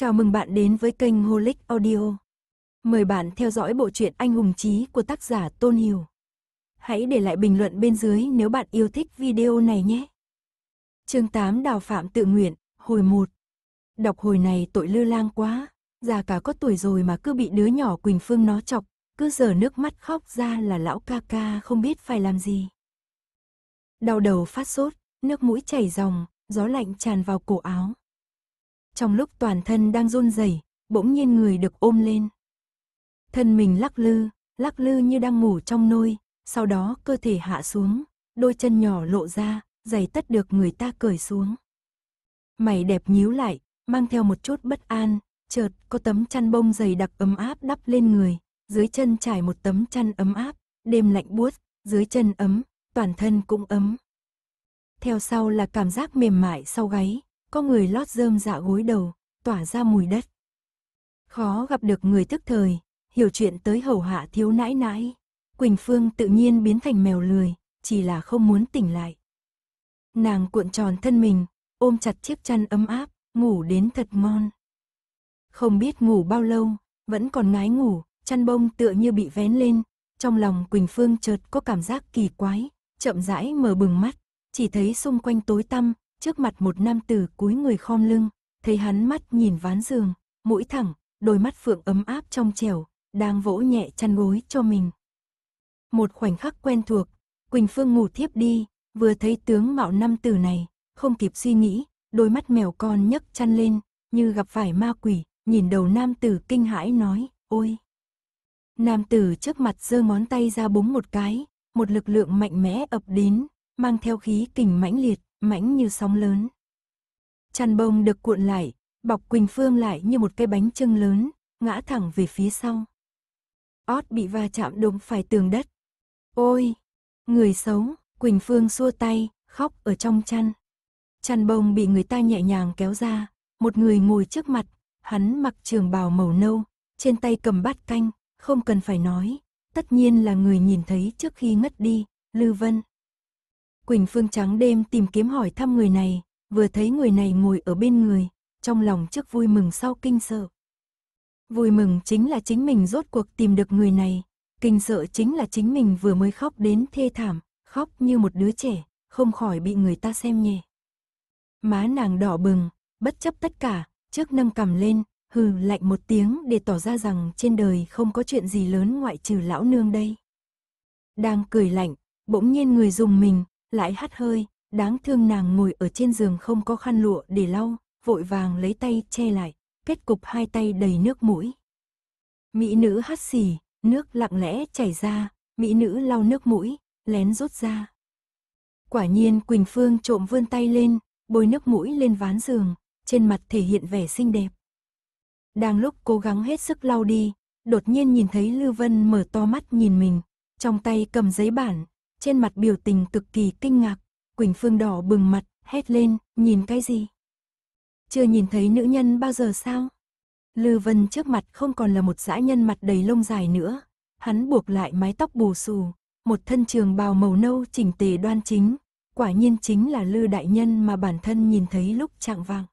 Chào mừng bạn đến với kênh Holic Audio. Mời bạn theo dõi bộ truyện Anh hùng chí của tác giả Tôn Hiểu. Hãy để lại bình luận bên dưới nếu bạn yêu thích video này nhé. Chương 8 Đào Phạm tự nguyện, hồi 1. Đọc hồi này tội lư lang quá, già cả có tuổi rồi mà cứ bị đứa nhỏ Quỳnh Phương nó chọc, cứ giờ nước mắt khóc ra là lão ca ca không biết phải làm gì. Đau đầu phát sốt, nước mũi chảy ròng, gió lạnh tràn vào cổ áo, trong lúc toàn thân đang run rẩy, bỗng nhiên người được ôm lên. Thân mình lắc lư, lắc lư như đang ngủ trong nôi, sau đó cơ thể hạ xuống, đôi chân nhỏ lộ ra, giày tất được người ta cởi xuống. Mày đẹp nhíu lại, mang theo một chút bất an, chợt có tấm chăn bông dày đặc ấm áp đắp lên người, dưới chân trải một tấm chăn ấm áp, đêm lạnh buốt, dưới chân ấm, toàn thân cũng ấm. Theo sau là cảm giác mềm mại sau gáy, có người lót rơm dạ gối đầu, tỏa ra mùi đất. Khó gặp được người tức thời, hiểu chuyện tới hầu hạ thiếu nãi nãi. Quỳnh Phương tự nhiên biến thành mèo lười, chỉ là không muốn tỉnh lại. Nàng cuộn tròn thân mình, ôm chặt chiếc chăn ấm áp, ngủ đến thật ngon. Không biết ngủ bao lâu, vẫn còn ngái ngủ, chăn bông tựa như bị vén lên, trong lòng Quỳnh Phương chợt có cảm giác kỳ quái, chậm rãi mở bừng mắt, chỉ thấy xung quanh tối tăm, Trước mặt một nam tử cúi người khom lưng, thấy hắn mắt nhìn ván giường, mũi thẳng, đôi mắt phượng ấm áp trong trẻo, đang vỗ nhẹ chăn gối cho mình. Một khoảnh khắc quen thuộc, Quỳnh Phương ngủ thiếp đi, vừa thấy tướng mạo nam tử này, không kịp suy nghĩ, đôi mắt mèo con nhấc chăn lên, như gặp phải ma quỷ, nhìn đầu nam tử kinh hãi nói, ôi. Nam tử trước mặt giơ ngón tay ra búng một cái, một lực lượng mạnh mẽ ập đến, mang theo khí kình mãnh liệt, mãnh như sóng lớn. Chăn bông được cuộn lại, bọc Quỳnh Phương lại như một cái bánh trưng lớn, ngã thẳng về phía sau. Ót bị va chạm đụng phải tường đất. Ôi! Người xấu, Quỳnh Phương xua tay, khóc ở trong chăn. Chăn bông bị người ta nhẹ nhàng kéo ra, một người ngồi trước mặt, hắn mặc trường bào màu nâu, trên tay cầm bát canh, không cần phải nói, tất nhiên là người nhìn thấy trước khi ngất đi, Lư Vân. Quỳnh Phương trắng đêm tìm kiếm hỏi thăm người này, vừa thấy người này ngồi ở bên người, trong lòng trước vui mừng sau kinh sợ. Vui mừng chính là chính mình rốt cuộc tìm được người này, kinh sợ chính là chính mình vừa mới khóc đến thê thảm, khóc như một đứa trẻ, không khỏi bị người ta xem nhẹ. Má nàng đỏ bừng, bất chấp tất cả, trước nâng cầm lên, hừ lạnh một tiếng để tỏ ra rằng trên đời không có chuyện gì lớn ngoại trừ lão nương đây. Đang cười lạnh, bỗng nhiên người dùng mình, lại hắt hơi, đáng thương nàng ngồi ở trên giường không có khăn lụa để lau, vội vàng lấy tay che lại, kết cục hai tay đầy nước mũi. Mỹ nữ hắt xì, nước lặng lẽ chảy ra, mỹ nữ lau nước mũi, lén rút ra. Quả nhiên Quỳnh Phương trộm vươn tay lên, bôi nước mũi lên ván giường, trên mặt thể hiện vẻ xinh đẹp. Đang lúc cố gắng hết sức lau đi, đột nhiên nhìn thấy Lưu Vân mở to mắt nhìn mình, trong tay cầm giấy bản, trên mặt biểu tình cực kỳ kinh ngạc. Quỳnh Phương đỏ bừng mặt, hét lên, nhìn cái gì? Chưa nhìn thấy nữ nhân bao giờ sao? Lư Vân trước mặt không còn là một dã nhân mặt đầy lông dài nữa. Hắn buộc lại mái tóc bù xù, một thân trường bào màu nâu chỉnh tề đoan chính. Quả nhiên chính là Lư Đại Nhân mà bản thân nhìn thấy lúc trạng vàng.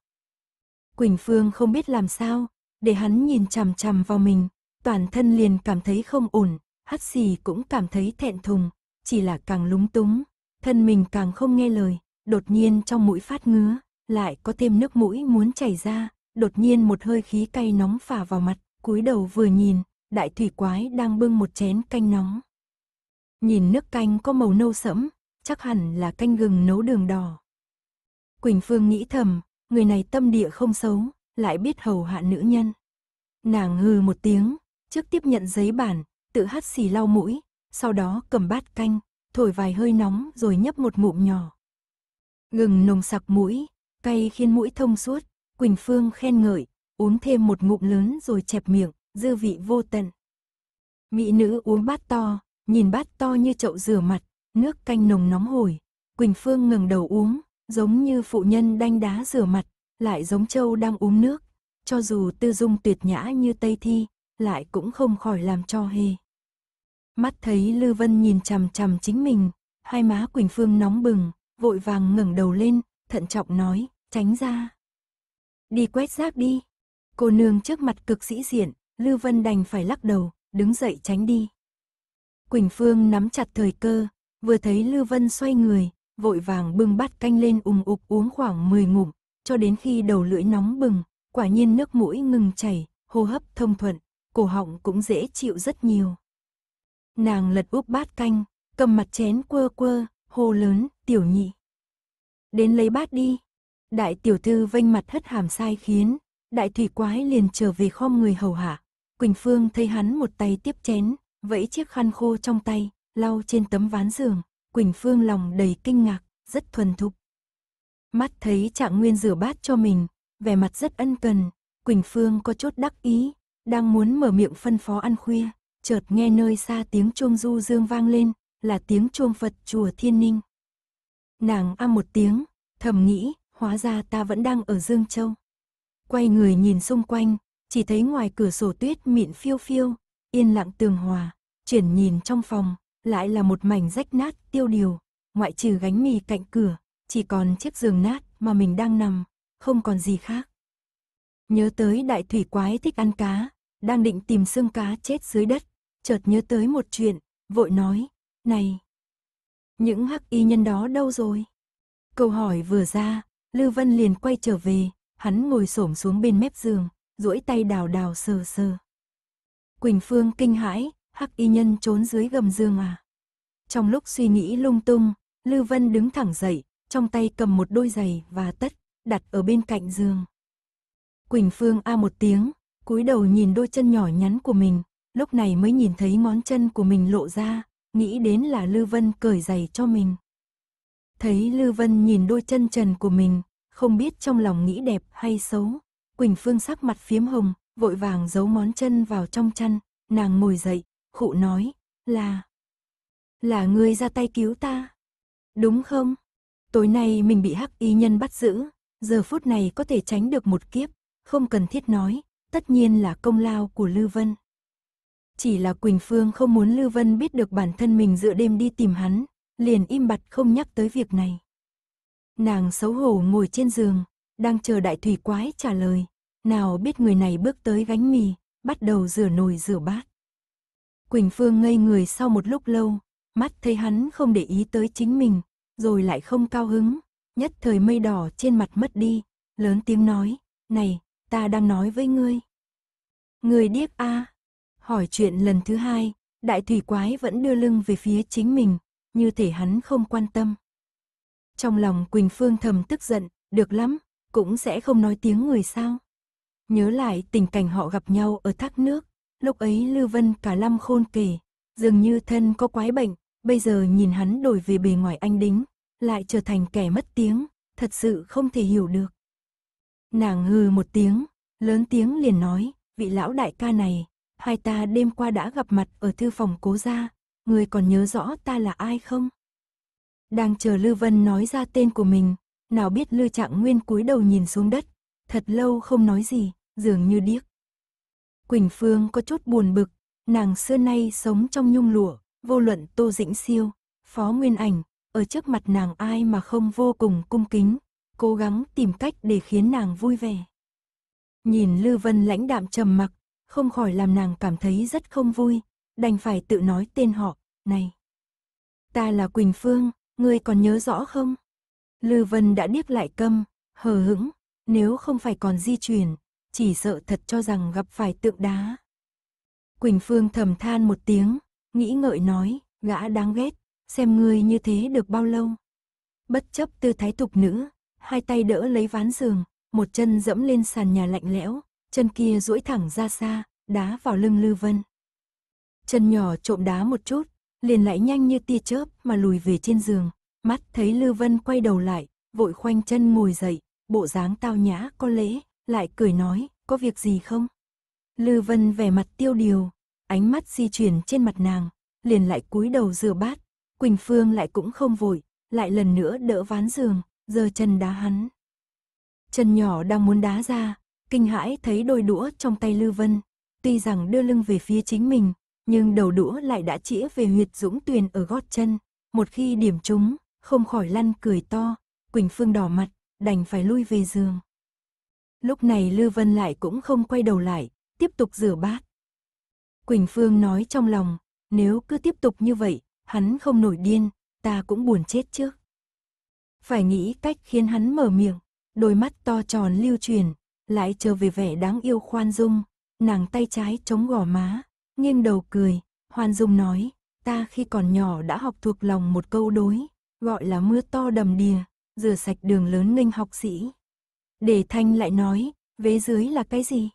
Quỳnh Phương không biết làm sao, để hắn nhìn chằm chằm vào mình, toàn thân liền cảm thấy không ổn, hắt xì cũng cảm thấy thẹn thùng, chỉ là càng lúng túng, thân mình càng không nghe lời, đột nhiên trong mũi phát ngứa, lại có thêm nước mũi muốn chảy ra, đột nhiên một hơi khí cay nóng phả vào mặt, cúi đầu vừa nhìn, đại thủy quái đang bưng một chén canh nóng. Nhìn nước canh có màu nâu sẫm, chắc hẳn là canh gừng nấu đường đỏ. Quỳnh Phương nghĩ thầm, người này tâm địa không xấu, lại biết hầu hạ nữ nhân. Nàng hừ một tiếng, trước tiếp nhận giấy bản, tự hắt xì lau mũi, sau đó cầm bát canh, thổi vài hơi nóng rồi nhấp một ngụm nhỏ. Gừng nồng sặc mũi, cay khiến mũi thông suốt, Quỳnh Phương khen ngợi, uống thêm một ngụm lớn rồi chẹp miệng, dư vị vô tận. Mỹ nữ uống bát to, nhìn bát to như chậu rửa mặt, nước canh nồng nóng hổi. Quỳnh Phương ngừng đầu uống, giống như phụ nhân đanh đá rửa mặt, lại giống châu đang uống nước. Cho dù tư dung tuyệt nhã như Tây Thi, lại cũng không khỏi làm cho hề. Mắt thấy Lư Vân nhìn chằm chằm chính mình, hai má Quỳnh Phương nóng bừng, vội vàng ngẩng đầu lên, thận trọng nói, tránh ra. Đi quét rác đi. Cô nương trước mặt cực sĩ diện, Lư Vân đành phải lắc đầu, đứng dậy tránh đi. Quỳnh Phương nắm chặt thời cơ, vừa thấy Lư Vân xoay người, vội vàng bưng bát canh lên ùng ục uống khoảng 10 ngụm, cho đến khi đầu lưỡi nóng bừng, quả nhiên nước mũi ngừng chảy, hô hấp thông thuận, cổ họng cũng dễ chịu rất nhiều nàng lật úp bát canh, cầm mặt chén quơ quơ, hô lớn, tiểu nhị. Đến lấy bát đi. Đại tiểu thư vênh mặt hất hàm sai khiến, đại thủy quái liền trở về khom người hầu hạ. Quỳnh Phương thấy hắn một tay tiếp chén, vẫy chiếc khăn khô trong tay, lau trên tấm ván giường. Quỳnh Phương lòng đầy kinh ngạc, rất thuần thục. Mắt thấy trạng nguyên rửa bát cho mình, vẻ mặt rất ân cần. Quỳnh Phương có chút đắc ý, đang muốn mở miệng phân phó ăn khuya, chợt nghe nơi xa tiếng chuông du dương vang lên, là tiếng chuông Phật chùa Thiên Ninh. Nàng a một tiếng, thầm nghĩ, hóa ra ta vẫn đang ở Dương Châu. Quay người nhìn xung quanh, chỉ thấy ngoài cửa sổ tuyết mịn phiêu phiêu, yên lặng tường hòa, chuyển nhìn trong phòng, lại là một mảnh rách nát tiêu điều, ngoại trừ gánh mì cạnh cửa, chỉ còn chiếc giường nát mà mình đang nằm, không còn gì khác. Nhớ tới đại thủy quái thích ăn cá, đang định tìm xương cá chết dưới đất, chợt nhớ tới một chuyện, vội nói, này, những hắc y nhân đó đâu rồi? Câu hỏi vừa ra, Lưu Vân liền quay trở về, hắn ngồi xổm xuống bên mép giường, duỗi tay đào đào sờ sờ. Quỳnh Phương kinh hãi, hắc y nhân trốn dưới gầm giường à? Trong lúc suy nghĩ lung tung, Lưu Vân đứng thẳng dậy, trong tay cầm một đôi giày và tất, đặt ở bên cạnh giường. Quỳnh Phương a một tiếng, cúi đầu nhìn đôi chân nhỏ nhắn của mình, lúc này mới nhìn thấy ngón chân của mình lộ ra, nghĩ đến là Lư Vân cởi giày cho mình. Thấy Lư Vân nhìn đôi chân trần của mình, không biết trong lòng nghĩ đẹp hay xấu, Quỳnh Phương sắc mặt phiếm hồng, vội vàng giấu ngón chân vào trong chăn, nàng ngồi dậy, khụ nói, là... Là ngươi ra tay cứu ta, đúng không? Tối nay mình bị hắc y nhân bắt giữ, giờ phút này có thể tránh được một kiếp, không cần thiết nói, tất nhiên là công lao của Lư Vân. Chỉ là Quỳnh Phương không muốn Lưu Vân biết được bản thân mình dựa đêm đi tìm hắn, liền im bặt không nhắc tới việc này. Nàng xấu hổ ngồi trên giường, đang chờ đại thủy quái trả lời. Nào biết người này bước tới gánh mì, bắt đầu rửa nồi rửa bát. Quỳnh Phương ngây người sau một lúc lâu, mắt thấy hắn không để ý tới chính mình, rồi lại không cao hứng, nhất thời mây đỏ trên mặt mất đi, lớn tiếng nói, này, ta đang nói với ngươi. Người điếc a à. Hỏi chuyện lần thứ hai, đại thủy quái vẫn đưa lưng về phía chính mình, như thể hắn không quan tâm. Trong lòng Quỳnh Phương thầm tức giận, được lắm, cũng sẽ không nói tiếng người sao. Nhớ lại tình cảnh họ gặp nhau ở thác nước, lúc ấy lưu Vân cả lâm khôn kể, dường như thân có quái bệnh, bây giờ nhìn hắn đổi về bề ngoài anh đính, lại trở thành kẻ mất tiếng, thật sự không thể hiểu được. Nàng hừ một tiếng, lớn tiếng liền nói, vị lão đại ca này, hai ta đêm qua đã gặp mặt ở thư phòng cố gia, người còn nhớ rõ ta là ai không? Đang chờ Lư Vân nói ra tên của mình, nào biết Lư Trạng Nguyên cúi đầu nhìn xuống đất, thật lâu không nói gì, dường như điếc. Quỳnh Phương có chút buồn bực, nàng xưa nay sống trong nhung lụa, vô luận Tô Dĩnh Siêu, Phó Nguyên Ảnh, ở trước mặt nàng ai mà không vô cùng cung kính, cố gắng tìm cách để khiến nàng vui vẻ. Nhìn Lư Vân lãnh đạm trầm mặc, không khỏi làm nàng cảm thấy rất không vui, đành phải tự nói tên họ, này. Ta là Quỳnh Phương, ngươi còn nhớ rõ không? Lư Vân đã điếc lại câm, hờ hững, nếu không phải còn di chuyển, chỉ sợ thật cho rằng gặp phải tượng đá. Quỳnh Phương thầm than một tiếng, nghĩ ngợi nói, gã đáng ghét, xem ngươi như thế được bao lâu. Bất chấp tư thái tục nữ, hai tay đỡ lấy ván giường, một chân dẫm lên sàn nhà lạnh lẽo, chân kia duỗi thẳng ra xa, đá vào lưng Lư Vân. Chân nhỏ trộm đá một chút, liền lại nhanh như tia chớp mà lùi về trên giường, mắt thấy Lư Vân quay đầu lại, vội khoanh chân ngồi dậy, bộ dáng tao nhã có lễ, lại cười nói, có việc gì không? Lư Vân vẻ mặt tiêu điều, ánh mắt di chuyển trên mặt nàng, liền lại cúi đầu rửa bát, Quỳnh Phương lại cũng không vội, lại lần nữa đỡ ván giường, giờ chân đá hắn. Chân nhỏ đang muốn đá ra, kinh hãi thấy đôi đũa trong tay Lưu Vân, tuy rằng đưa lưng về phía chính mình, nhưng đầu đũa lại đã chĩa về huyệt dũng tuyền ở gót chân, một khi điểm trúng, không khỏi lăn cười to, Quỳnh Phương đỏ mặt, đành phải lui về giường. Lúc này Lưu Vân lại cũng không quay đầu lại, tiếp tục rửa bát. Quỳnh Phương nói trong lòng, nếu cứ tiếp tục như vậy, hắn không nổi điên, ta cũng buồn chết trước. Phải nghĩ cách khiến hắn mở miệng, đôi mắt to tròn lưu truyền, lại trở về vẻ đáng yêu khoan dung, nàng tay trái chống gò má, nghiêng đầu cười, hoan dung nói, ta khi còn nhỏ đã học thuộc lòng một câu đối, gọi là mưa to đầm đìa, rửa sạch đường lớn nghênh học sĩ. Để Thanh lại nói, vế dưới là cái gì?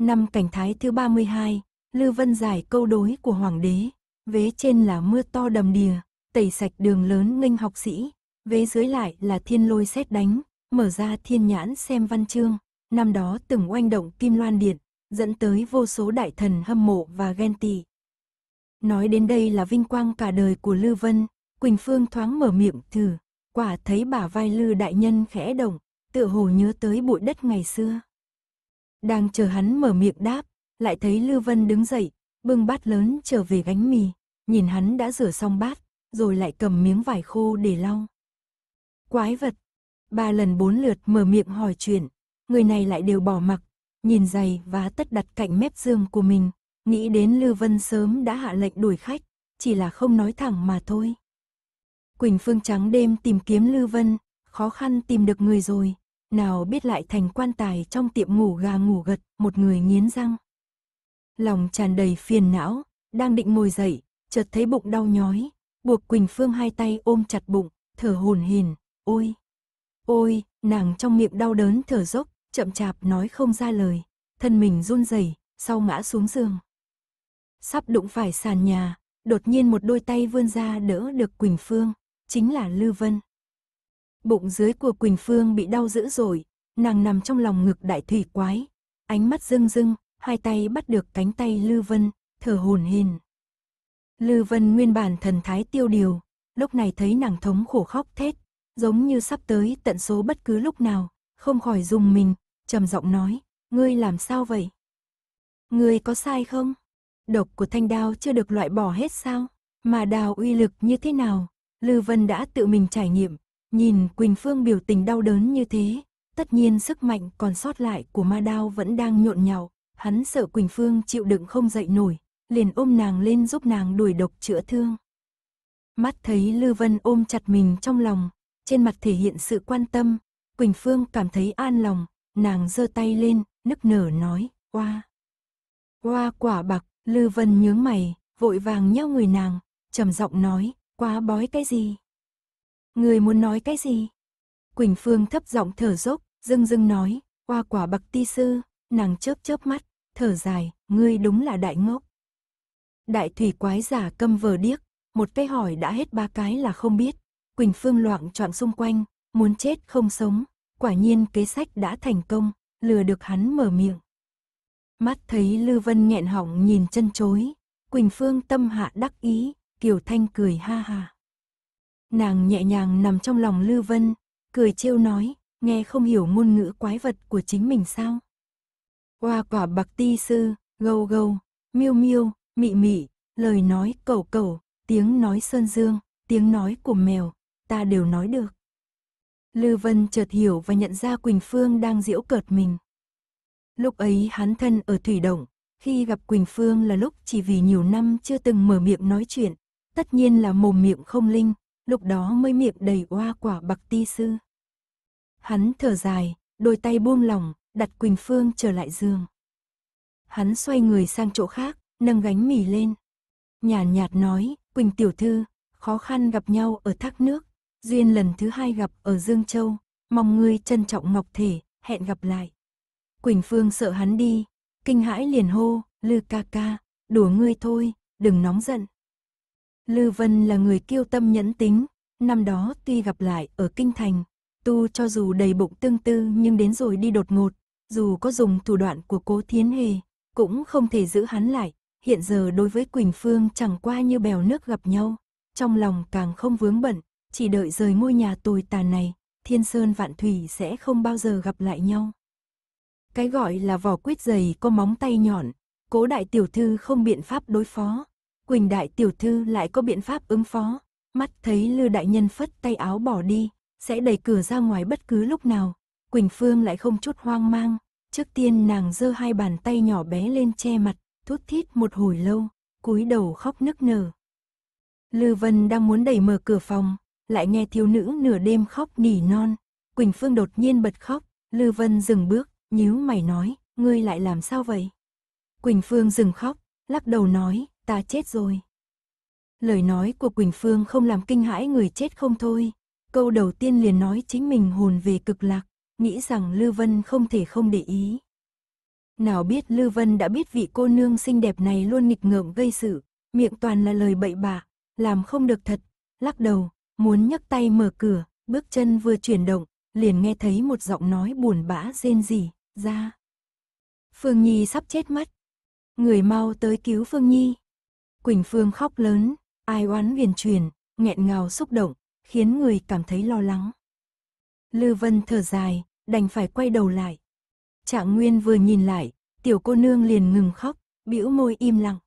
Năm cảnh thái thứ 32, Lư Vân giải câu đối của Hoàng đế, vế trên là mưa to đầm đìa, tẩy sạch đường lớn nghênh học sĩ, vế dưới lại là thiên lôi xét đánh, mở ra thiên nhãn xem văn chương năm đó từng oanh động Kim Loan Điện, dẫn tới vô số đại thần hâm mộ và ghen tị. Nói đến đây là vinh quang cả đời của Lư Vân, Quỳnh Phương thoáng mở miệng thử, quả thấy bả vai Lư đại nhân khẽ động, tựa hồ nhớ tới bụi đất ngày xưa. Đang chờ hắn mở miệng đáp, lại thấy Lư Vân đứng dậy, bưng bát lớn trở về gánh mì, nhìn hắn đã rửa xong bát, rồi lại cầm miếng vải khô để lau. Quái vật, ba lần bốn lượt mở miệng hỏi chuyện, người này lại đều bỏ mặc, nhìn giày và tất đặt cạnh mép giường của mình, nghĩ đến Lưu Vân sớm đã hạ lệnh đuổi khách, chỉ là không nói thẳng mà thôi. Quỳnh Phương trắng đêm tìm kiếm Lưu Vân, khó khăn tìm được người rồi, nào biết lại thành quan tài trong tiệm ngủ gà ngủ gật, một người nghiến răng. Lòng tràn đầy phiền não, đang định ngồi dậy, chợt thấy bụng đau nhói, buộc Quỳnh Phương hai tay ôm chặt bụng, thở hồn hển, ôi, ôi, nàng trong miệng đau đớn thở dốc, chậm chạp nói không ra lời, thân mình run rẩy, sau ngã xuống giường. Sắp đụng phải sàn nhà, đột nhiên một đôi tay vươn ra đỡ được Quỳnh Phương, chính là Lư Vân. Bụng dưới của Quỳnh Phương bị đau dữ rồi, nàng nằm trong lòng ngực đại thủy quái, ánh mắt rưng rưng, hai tay bắt được cánh tay Lư Vân, thở hồn hển. Lư Vân nguyên bản thần thái tiêu điều, lúc này thấy nàng thống khổ khóc thét, giống như sắp tới tận số bất cứ lúc nào, không khỏi dùng mình, trầm giọng nói, ngươi làm sao vậy? Ngươi có sai không? Độc của thanh đao chưa được loại bỏ hết sao? Mà đào uy lực như thế nào? Lư Vân đã tự mình trải nghiệm, nhìn Quỳnh Phương biểu tình đau đớn như thế. Tất nhiên sức mạnh còn sót lại của ma đao vẫn đang nhộn nhạo, hắn sợ Quỳnh Phương chịu đựng không dậy nổi, liền ôm nàng lên giúp nàng đuổi độc chữa thương. Mắt thấy Lư Vân ôm chặt mình trong lòng, trên mặt thể hiện sự quan tâm, Quỳnh Phương cảm thấy an lòng, nàng giơ tay lên, nức nở nói, qua. Qua quả bạc, Lư Vân nhướng mày, vội vàng nheo người nàng, trầm giọng nói, "Qua bói cái gì? Người muốn nói cái gì? Quỳnh Phương thấp giọng thở dốc, dưng dưng nói, qua quả bạc ti sư, nàng chớp chớp mắt, thở dài, ngươi đúng là đại ngốc. Đại thủy quái giả câm vờ điếc, một cái hỏi đã hết ba cái là không biết. Quỳnh Phương loạn trọn xung quanh, muốn chết không sống, quả nhiên kế sách đã thành công, lừa được hắn mở miệng. Mắt thấy Lư Vân nghẹn hỏng nhìn chân chối, Quỳnh Phương tâm hạ đắc ý, Kiều Thanh cười ha ha. Nàng nhẹ nhàng nằm trong lòng Lư Vân, cười trêu nói, nghe không hiểu ngôn ngữ quái vật của chính mình sao. qua quả bạc ti sư, gâu gâu, miêu miêu, mị mị, lời nói cầu cầu, tiếng nói sơn dương, tiếng nói của mèo, ta đều nói được. Lư Vân chợt hiểu và nhận ra Quỳnh Phương đang giễu cợt mình. Lúc ấy hắn thân ở thủy động, khi gặp Quỳnh Phương là lúc chỉ vì nhiều năm chưa từng mở miệng nói chuyện, tất nhiên là mồm miệng không linh, lúc đó mới miệng đầy oa quả bạc ti sư. Hắn thở dài, đôi tay buông lỏng, đặt Quỳnh Phương trở lại giường. Hắn xoay người sang chỗ khác, nâng gánh mì lên. Nhàn nhạt nói, Quỳnh tiểu thư, khó khăn gặp nhau ở thác nước, Duyên lần thứ hai gặp ở Dương Châu, mong ngươi trân trọng ngọc thể, hẹn gặp lại. Quỳnh Phương sợ hắn đi, kinh hãi liền hô, Lư ca ca, đùa ngươi thôi, đừng nóng giận. Lư Vân là người kiêu tâm nhẫn tính, năm đó tuy gặp lại ở Kinh Thành, tu cho dù đầy bụng tương tư nhưng đến rồi đi đột ngột, dù có dùng thủ đoạn của cố thiến hề, cũng không thể giữ hắn lại. Hiện giờ đối với Quỳnh Phương chẳng qua như bèo nước gặp nhau, trong lòng càng không vướng bận, chỉ đợi rời ngôi nhà tồi tàn này, thiên sơn vạn thủy sẽ không bao giờ gặp lại nhau. Cái gọi là vỏ quyết dày có móng tay nhọn, cố đại tiểu thư không biện pháp đối phó, Quỳnh đại tiểu thư lại có biện pháp ứng phó, mắt thấy lư đại nhân phất tay áo bỏ đi, sẽ đẩy cửa ra ngoài bất cứ lúc nào, Quỳnh Phương lại không chút hoang mang, trước tiên nàng giơ hai bàn tay nhỏ bé lên che mặt, thút thít một hồi lâu, cúi đầu khóc nức nở. Lư Vân đang muốn đẩy mở cửa phòng, lại nghe thiếu nữ nửa đêm khóc nỉ non. Quỳnh Phương đột nhiên bật khóc, Lư Vân dừng bước, nhíu mày nói, ngươi lại làm sao vậy? Quỳnh Phương dừng khóc, lắc đầu nói, ta chết rồi. Lời nói của Quỳnh Phương không làm kinh hãi người chết không thôi. Câu đầu tiên liền nói chính mình hồn về cực lạc, nghĩ rằng Lư Vân không thể không để ý. Nào biết Lư Vân đã biết vị cô nương xinh đẹp này luôn nghịch ngợm gây sự, miệng toàn là lời bậy bạ, làm không được thật, lắc đầu, muốn nhấc tay mở cửa, bước chân vừa chuyển động, liền nghe thấy một giọng nói buồn bã rên rỉ, ra. Phương Nhi sắp chết mất. Người mau tới cứu Phương Nhi. Quỳnh Phương khóc lớn, ai oán viền truyền, nghẹn ngào xúc động, khiến người cảm thấy lo lắng. Lư Vân thở dài, đành phải quay đầu lại. Trạng Nguyên vừa nhìn lại, tiểu cô nương liền ngừng khóc, bĩu môi im lặng.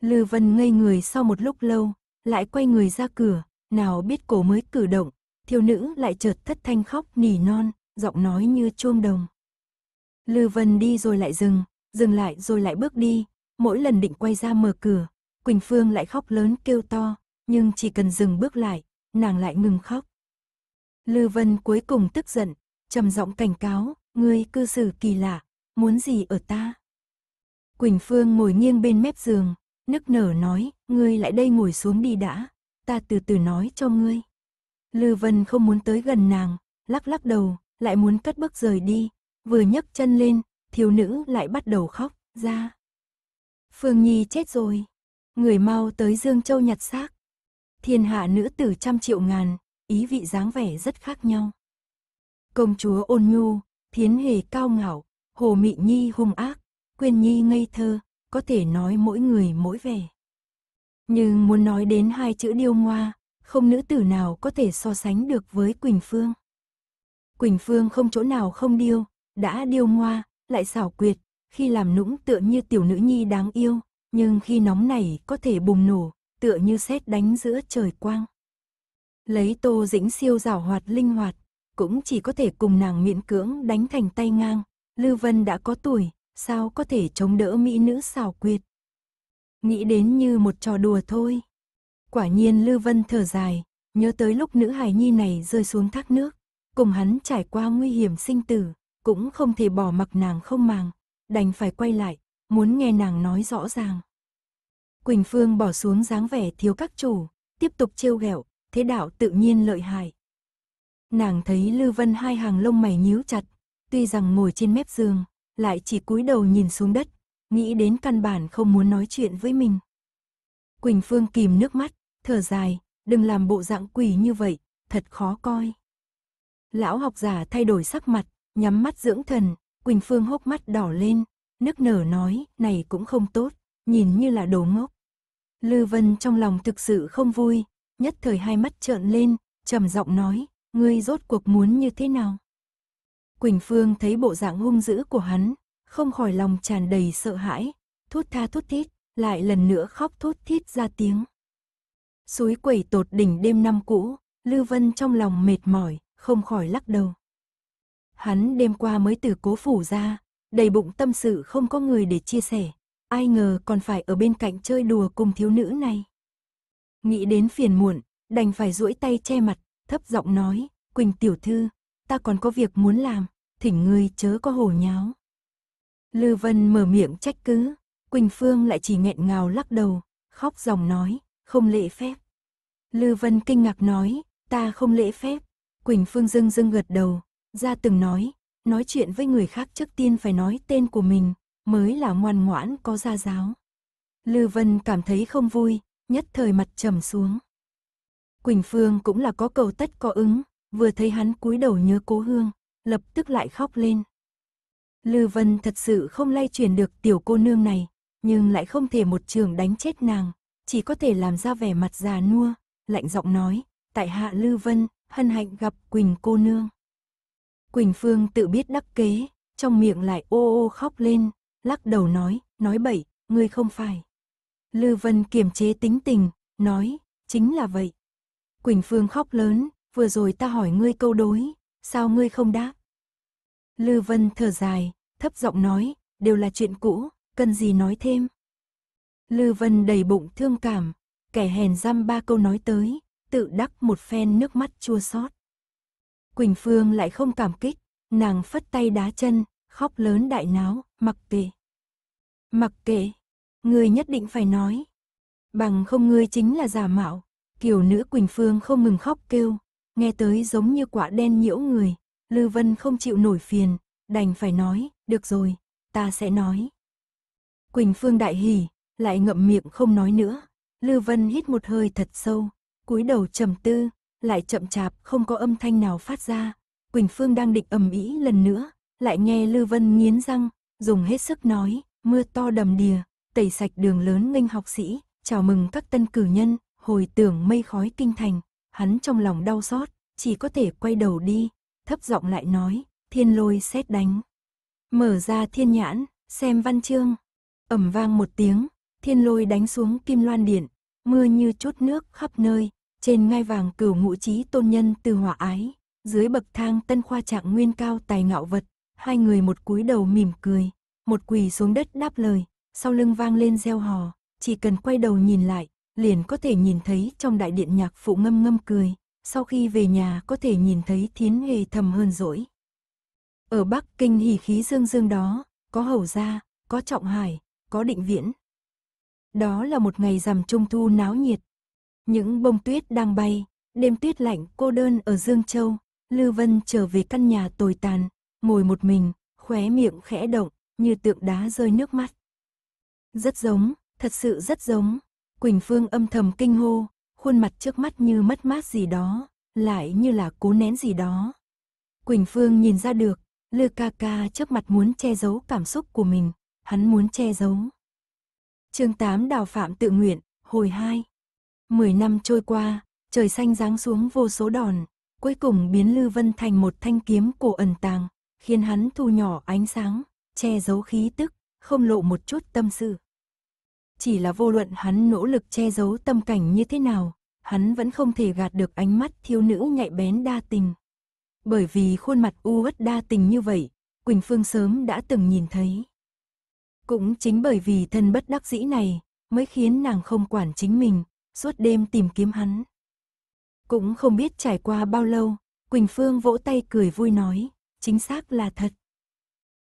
Lư Vân ngây người sau một lúc lâu, lại quay người ra cửa, nào biết cổ mới cử động, thiếu nữ lại chợt thất thanh khóc nỉ non, giọng nói như chuông đồng. Lư Vân đi rồi lại dừng, dừng lại rồi lại bước đi, mỗi lần định quay ra mở cửa, Quỳnh Phương lại khóc lớn kêu to, nhưng chỉ cần dừng bước lại, nàng lại ngừng khóc. Lư Vân cuối cùng tức giận, trầm giọng cảnh cáo, ngươi cư xử kỳ lạ, muốn gì ở ta? Quỳnh Phương ngồi nghiêng bên mép giường, nức nở nói, ngươi lại đây ngồi xuống đi đã ta từ từ nói cho ngươi. Lư Vân không muốn tới gần nàng, lắc lắc đầu, lại muốn cất bước rời đi, vừa nhấc chân lên, thiếu nữ lại bắt đầu khóc, ra. Phương Nhi chết rồi, người mau tới Dương Châu nhặt xác. Thiên hạ nữ tử trăm triệu ngàn, ý vị dáng vẻ rất khác nhau. Công chúa ôn nhu, thiến hề cao ngạo, hồ mị nhi hung ác, Quyền nhi ngây thơ, có thể nói mỗi người mỗi vẻ. Nhưng muốn nói đến hai chữ điêu ngoa, không nữ tử nào có thể so sánh được với Quỳnh Phương. Quỳnh Phương không chỗ nào không điêu, đã điêu ngoa, lại xảo quyệt, khi làm nũng tựa như tiểu nữ nhi đáng yêu, nhưng khi nóng này có thể bùng nổ, tựa như xét đánh giữa trời quang. Lấy tô dĩnh siêu rảo hoạt linh hoạt, cũng chỉ có thể cùng nàng miễn cưỡng đánh thành tay ngang, Lưu Vân đã có tuổi, sao có thể chống đỡ mỹ nữ xảo quyệt nghĩ đến như một trò đùa thôi. Quả nhiên Lưu Vân thở dài, nhớ tới lúc nữ hài nhi này rơi xuống thác nước, cùng hắn trải qua nguy hiểm sinh tử, cũng không thể bỏ mặc nàng không màng, đành phải quay lại, muốn nghe nàng nói rõ ràng. Quỳnh Phương bỏ xuống dáng vẻ thiếu các chủ, tiếp tục trêu ghẹo, thế đạo tự nhiên lợi hại. Nàng thấy Lưu Vân hai hàng lông mày nhíu chặt, tuy rằng ngồi trên mép giường, lại chỉ cúi đầu nhìn xuống đất, nghĩ đến căn bản không muốn nói chuyện với mình. Quỳnh Phương kìm nước mắt, thở dài, đừng làm bộ dạng quỷ như vậy, thật khó coi. Lão học giả thay đổi sắc mặt, nhắm mắt dưỡng thần, Quỳnh Phương hốc mắt đỏ lên, nức nở nói, này cũng không tốt, nhìn như là đồ ngốc. Lư Vân trong lòng thực sự không vui, nhất thời hai mắt trợn lên, trầm giọng nói, ngươi rốt cuộc muốn như thế nào? Quỳnh Phương thấy bộ dạng hung dữ của hắn, không khỏi lòng tràn đầy sợ hãi, thút tha thút thít, lại lần nữa khóc thút thít ra tiếng. Suối quẩy tột đỉnh đêm năm cũ, Lưu Vân trong lòng mệt mỏi, không khỏi lắc đầu. Hắn đêm qua mới từ cố phủ ra, đầy bụng tâm sự không có người để chia sẻ, ai ngờ còn phải ở bên cạnh chơi đùa cùng thiếu nữ này. Nghĩ đến phiền muộn, đành phải duỗi tay che mặt, thấp giọng nói, Quỳnh tiểu thư, ta còn có việc muốn làm, thỉnh ngươi chớ có hồ nháo. Lư Vân mở miệng trách cứ, Quỳnh Phương lại chỉ nghẹn ngào lắc đầu, khóc dòng nói, không lễ phép. Lư Vân kinh ngạc nói, ta không lễ phép. Quỳnh Phương dưng dưng gật đầu, ra từng nói, nói chuyện với người khác trước tiên phải nói tên của mình, mới là ngoan ngoãn có gia giáo. Lư Vân cảm thấy không vui, nhất thời mặt trầm xuống. Quỳnh Phương cũng là có cầu tất có ứng, vừa thấy hắn cúi đầu nhớ cố hương, lập tức lại khóc lên. Lư Vân thật sự không lay chuyển được tiểu cô nương này, nhưng lại không thể một trường đánh chết nàng, chỉ có thể làm ra vẻ mặt già nua, lạnh giọng nói, tại hạ Lư Vân, hân hạnh gặp Quỳnh cô nương. Quỳnh Phương tự biết đắc kế, trong miệng lại ô ô khóc lên, lắc đầu nói, nói bậy, ngươi không phải. Lư Vân kiềm chế tính tình, nói, chính là vậy. Quỳnh Phương khóc lớn, vừa rồi ta hỏi ngươi câu đối, sao ngươi không đáp? Lư Vân thở dài, thấp giọng nói, đều là chuyện cũ, cần gì nói thêm. Lư Vân đầy bụng thương cảm, kẻ hèn dăm ba câu nói tới, tự đắc một phen nước mắt chua xót. Quỳnh Phương lại không cảm kích, nàng phất tay đá chân, khóc lớn đại náo, mặc kệ. Mặc kệ, ngươi nhất định phải nói. Bằng không ngươi chính là giả mạo, kiểu nữ Quỳnh Phương không ngừng khóc kêu, nghe tới giống như quả đen nhiễu người. Lư Vân không chịu nổi phiền, đành phải nói, được rồi, ta sẽ nói. Quỳnh Phương đại hỉ, lại ngậm miệng không nói nữa. Lư Vân hít một hơi thật sâu, cúi đầu trầm tư, lại chậm chạp không có âm thanh nào phát ra. Quỳnh Phương đang định ầm ĩ lần nữa, lại nghe Lư Vân nghiến răng, dùng hết sức nói, mưa to đầm đìa, tẩy sạch đường lớn nghênh học sĩ, chào mừng các tân cử nhân, hồi tưởng mây khói kinh thành, hắn trong lòng đau xót, chỉ có thể quay đầu đi, thấp giọng lại nói, thiên lôi xét đánh. Mở ra thiên nhãn, xem văn chương. Ẩm vang một tiếng, thiên lôi đánh xuống kim loan điện, mưa như chốt nước khắp nơi, trên ngai vàng cửu ngũ trí tôn nhân từ hỏa ái, dưới bậc thang tân khoa trạng nguyên cao tài ngạo vật, hai người một cúi đầu mỉm cười, một quỳ xuống đất đáp lời, sau lưng vang lên reo hò, chỉ cần quay đầu nhìn lại, liền có thể nhìn thấy trong đại điện nhạc phụ ngâm ngâm cười, sau khi về nhà có thể nhìn thấy thiến hề thầm hơn dỗi. Ở Bắc Kinh hỉ khí dương dương đó, có Hầu Gia, có Trọng Hải, có Định Viễn. Đó là một ngày rằm trung thu náo nhiệt. Những bông tuyết đang bay, đêm tuyết lạnh cô đơn ở Dương Châu, Lưu Vân trở về căn nhà tồi tàn, ngồi một mình, khóe miệng khẽ động, như tượng đá rơi nước mắt. Rất giống, thật sự rất giống. Quỳnh Phương âm thầm kinh hô, khuôn mặt trước mắt như mất mát gì đó, lại như là cố nén gì đó. Quỳnh Phương nhìn ra được, Lư ca ca trước mặt muốn che giấu cảm xúc của mình, hắn muốn che giấu. chương 8 Đào Phạm tự nguyện, hồi 2 Mười năm trôi qua, trời xanh giáng xuống vô số đòn, cuối cùng biến Lư Vân thành một thanh kiếm cổ ẩn tàng, khiến hắn thu nhỏ ánh sáng, che giấu khí tức, không lộ một chút tâm sự chỉ là vô luận hắn nỗ lực che giấu tâm cảnh như thế nào, hắn vẫn không thể gạt được ánh mắt thiếu nữ nhạy bén đa tình. Bởi vì khuôn mặt u uất đa tình như vậy, Quỳnh Phương sớm đã từng nhìn thấy. Cũng chính bởi vì thân bất đắc dĩ này, mới khiến nàng không quản chính mình, suốt đêm tìm kiếm hắn. Cũng không biết trải qua bao lâu, Quỳnh Phương vỗ tay cười vui nói, chính xác là thật.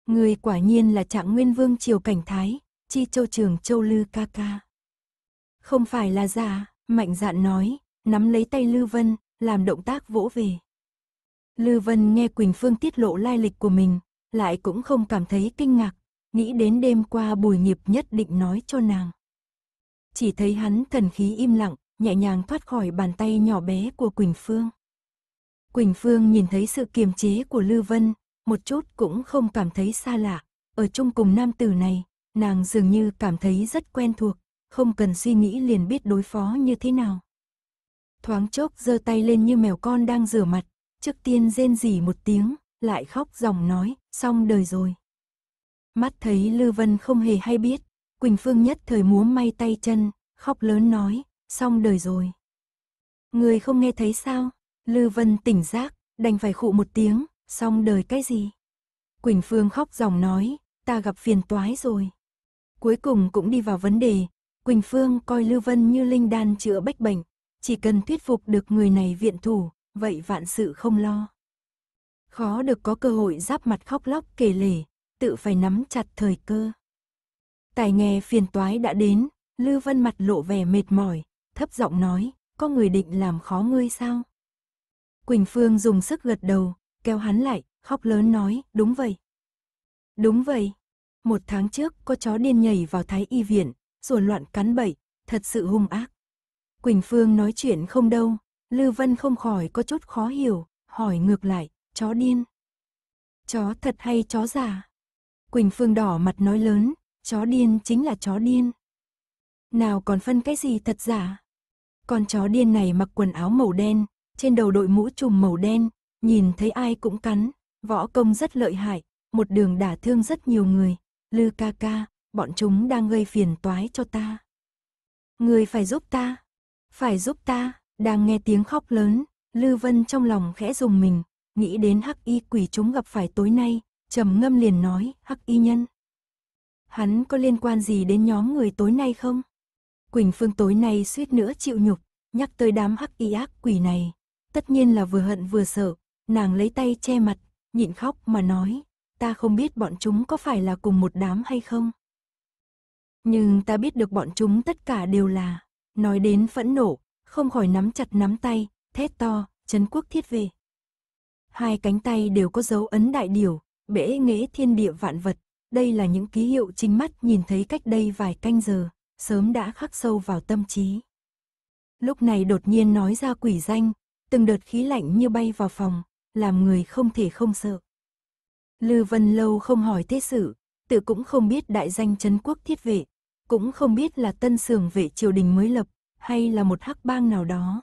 Người quả nhiên là trạng nguyên vương triều cảnh thái, chi châu trường châu lư ca ca. Không phải là giả, mạnh dạn nói, nắm lấy tay Lư Vân, làm động tác vỗ về. Lư Vân nghe Quỳnh Phương tiết lộ lai lịch của mình, lại cũng không cảm thấy kinh ngạc, nghĩ đến đêm qua bùi nghiệp nhất định nói cho nàng. Chỉ thấy hắn thần khí im lặng, nhẹ nhàng thoát khỏi bàn tay nhỏ bé của Quỳnh Phương. Quỳnh Phương nhìn thấy sự kiềm chế của Lư Vân, một chút cũng không cảm thấy xa lạ, ở chung cùng nam tử này, Nàng dường như cảm thấy rất quen thuộc, không cần suy nghĩ liền biết đối phó như thế nào. Thoáng chốc giơ tay lên như mèo con đang rửa mặt, trước tiên rên rỉ một tiếng, lại khóc dòng nói, xong đời rồi. Mắt thấy Lư Vân không hề hay biết, Quỳnh Phương nhất thời múa may tay chân, khóc lớn nói, xong đời rồi. Người không nghe thấy sao? Lư Vân tỉnh giác, đành phải khụ một tiếng, xong đời cái gì? Quỳnh Phương khóc dòng nói, ta gặp phiền toái rồi. Cuối cùng cũng đi vào vấn đề, Quỳnh Phương coi Lưu Vân như linh đan chữa bách bệnh, chỉ cần thuyết phục được người này viện thủ, vậy vạn sự không lo. Khó được có cơ hội giáp mặt khóc lóc kể lể, tự phải nắm chặt thời cơ. Tài nghe phiền toái đã đến, Lưu Vân mặt lộ vẻ mệt mỏi, thấp giọng nói, có người định làm khó ngươi sao? Quỳnh Phương dùng sức gật đầu, kéo hắn lại, khóc lớn nói, đúng vậy. Đúng vậy, một tháng trước, có chó điên nhảy vào thái y viện, ruồn loạn cắn bậy, thật sự hung ác. Quỳnh Phương nói chuyện không đâu, Lư Vân không khỏi có chút khó hiểu, hỏi ngược lại, chó điên. Chó thật hay chó giả? Quỳnh Phương đỏ mặt nói lớn, chó điên chính là chó điên. Nào còn phân cái gì thật giả? Con chó điên này mặc quần áo màu đen, trên đầu đội mũ trùm màu đen, nhìn thấy ai cũng cắn, võ công rất lợi hại, một đường đả thương rất nhiều người, Lư ca ca, bọn chúng đang gây phiền toái cho ta. Người phải giúp ta, phải giúp ta, đang nghe tiếng khóc lớn, Lư Vân trong lòng khẽ dùng mình, nghĩ đến hắc y quỷ chúng gặp phải tối nay, trầm ngâm liền nói, hắc y nhân. Hắn có liên quan gì đến nhóm người tối nay không? Quỳnh Phương tối nay suýt nữa chịu nhục, nhắc tới đám hắc y ác quỷ này. Tất nhiên là vừa hận vừa sợ, nàng lấy tay che mặt, nhịn khóc mà nói, ta không biết bọn chúng có phải là cùng một đám hay không. Nhưng ta biết được bọn chúng tất cả đều là, nói đến phẫn nộ, không khỏi nắm chặt nắm tay, thét to, chấn quốc thiết về. Hai cánh tay đều có dấu ấn đại điều, bể nghế thiên địa vạn vật, đây là những ký hiệu chính mắt nhìn thấy cách đây vài canh giờ, sớm đã khắc sâu vào tâm trí. Lúc này đột nhiên nói ra quỷ danh, từng đợt khí lạnh như bay vào phòng, làm người không thể không sợ. Lư Vân Lâu không hỏi thế sự, tự cũng không biết đại danh chấn quốc thiết vệ, cũng không biết là tân sường vệ triều đình mới lập, hay là một hắc bang nào đó.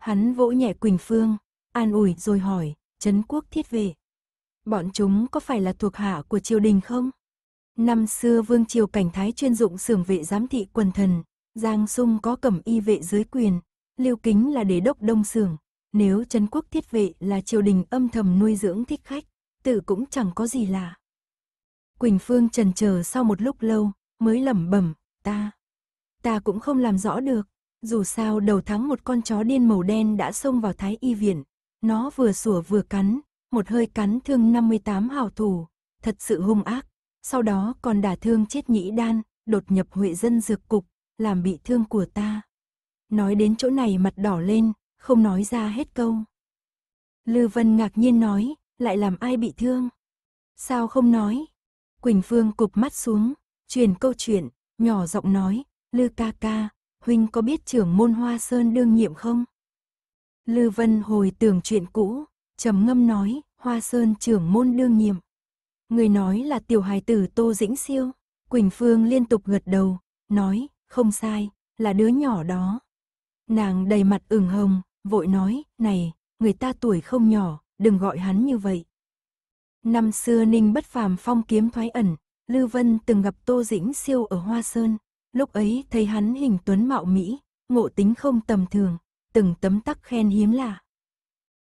Hắn vỗ nhẹ Quỳnh Phương, an ủi rồi hỏi, chấn quốc thiết vệ. Bọn chúng có phải là thuộc hạ của triều đình không? Năm xưa vương triều cảnh thái chuyên dụng sường vệ giám thị quần thần, Giang Sung có cẩm y vệ dưới quyền, Lưu Kính là đế đốc đông sường Nếu chấn quốc thiết vệ là triều đình âm thầm nuôi dưỡng thích khách, tử cũng chẳng có gì lạ. Quỳnh Phương trần chờ sau một lúc lâu, mới lẩm bẩm, ta. Ta cũng không làm rõ được, dù sao đầu tháng một con chó điên màu đen đã xông vào thái y viện. Nó vừa sủa vừa cắn, một hơi cắn thương 58 hào thủ, thật sự hung ác. Sau đó còn đả thương chết nhĩ đan, đột nhập huệ dân dược cục, làm bị thương của ta. Nói đến chỗ này mặt đỏ lên, không nói ra hết câu. Lư Vân ngạc nhiên nói, lại làm ai bị thương? Sao không nói? Quỳnh Phương cụp mắt xuống, truyền câu chuyện, nhỏ giọng nói, Lư ca ca, huynh có biết trưởng môn Hoa Sơn đương nhiệm không? Lư Vân hồi tưởng chuyện cũ, trầm ngâm nói, Hoa Sơn trưởng môn đương nhiệm. Người nói là tiểu hài tử Tô Dĩnh Siêu, Quỳnh Phương liên tục gật đầu, nói, không sai, là đứa nhỏ đó. Nàng đầy mặt ửng hồng, vội nói, này, người ta tuổi không nhỏ, đừng gọi hắn như vậy. Năm xưa Ninh bất phàm phong kiếm thoái ẩn, Lưu Vân từng gặp Tô Dĩnh siêu ở Hoa Sơn, lúc ấy thấy hắn hình tuấn mạo Mỹ, ngộ tính không tầm thường, từng tấm tắc khen hiếm lạ.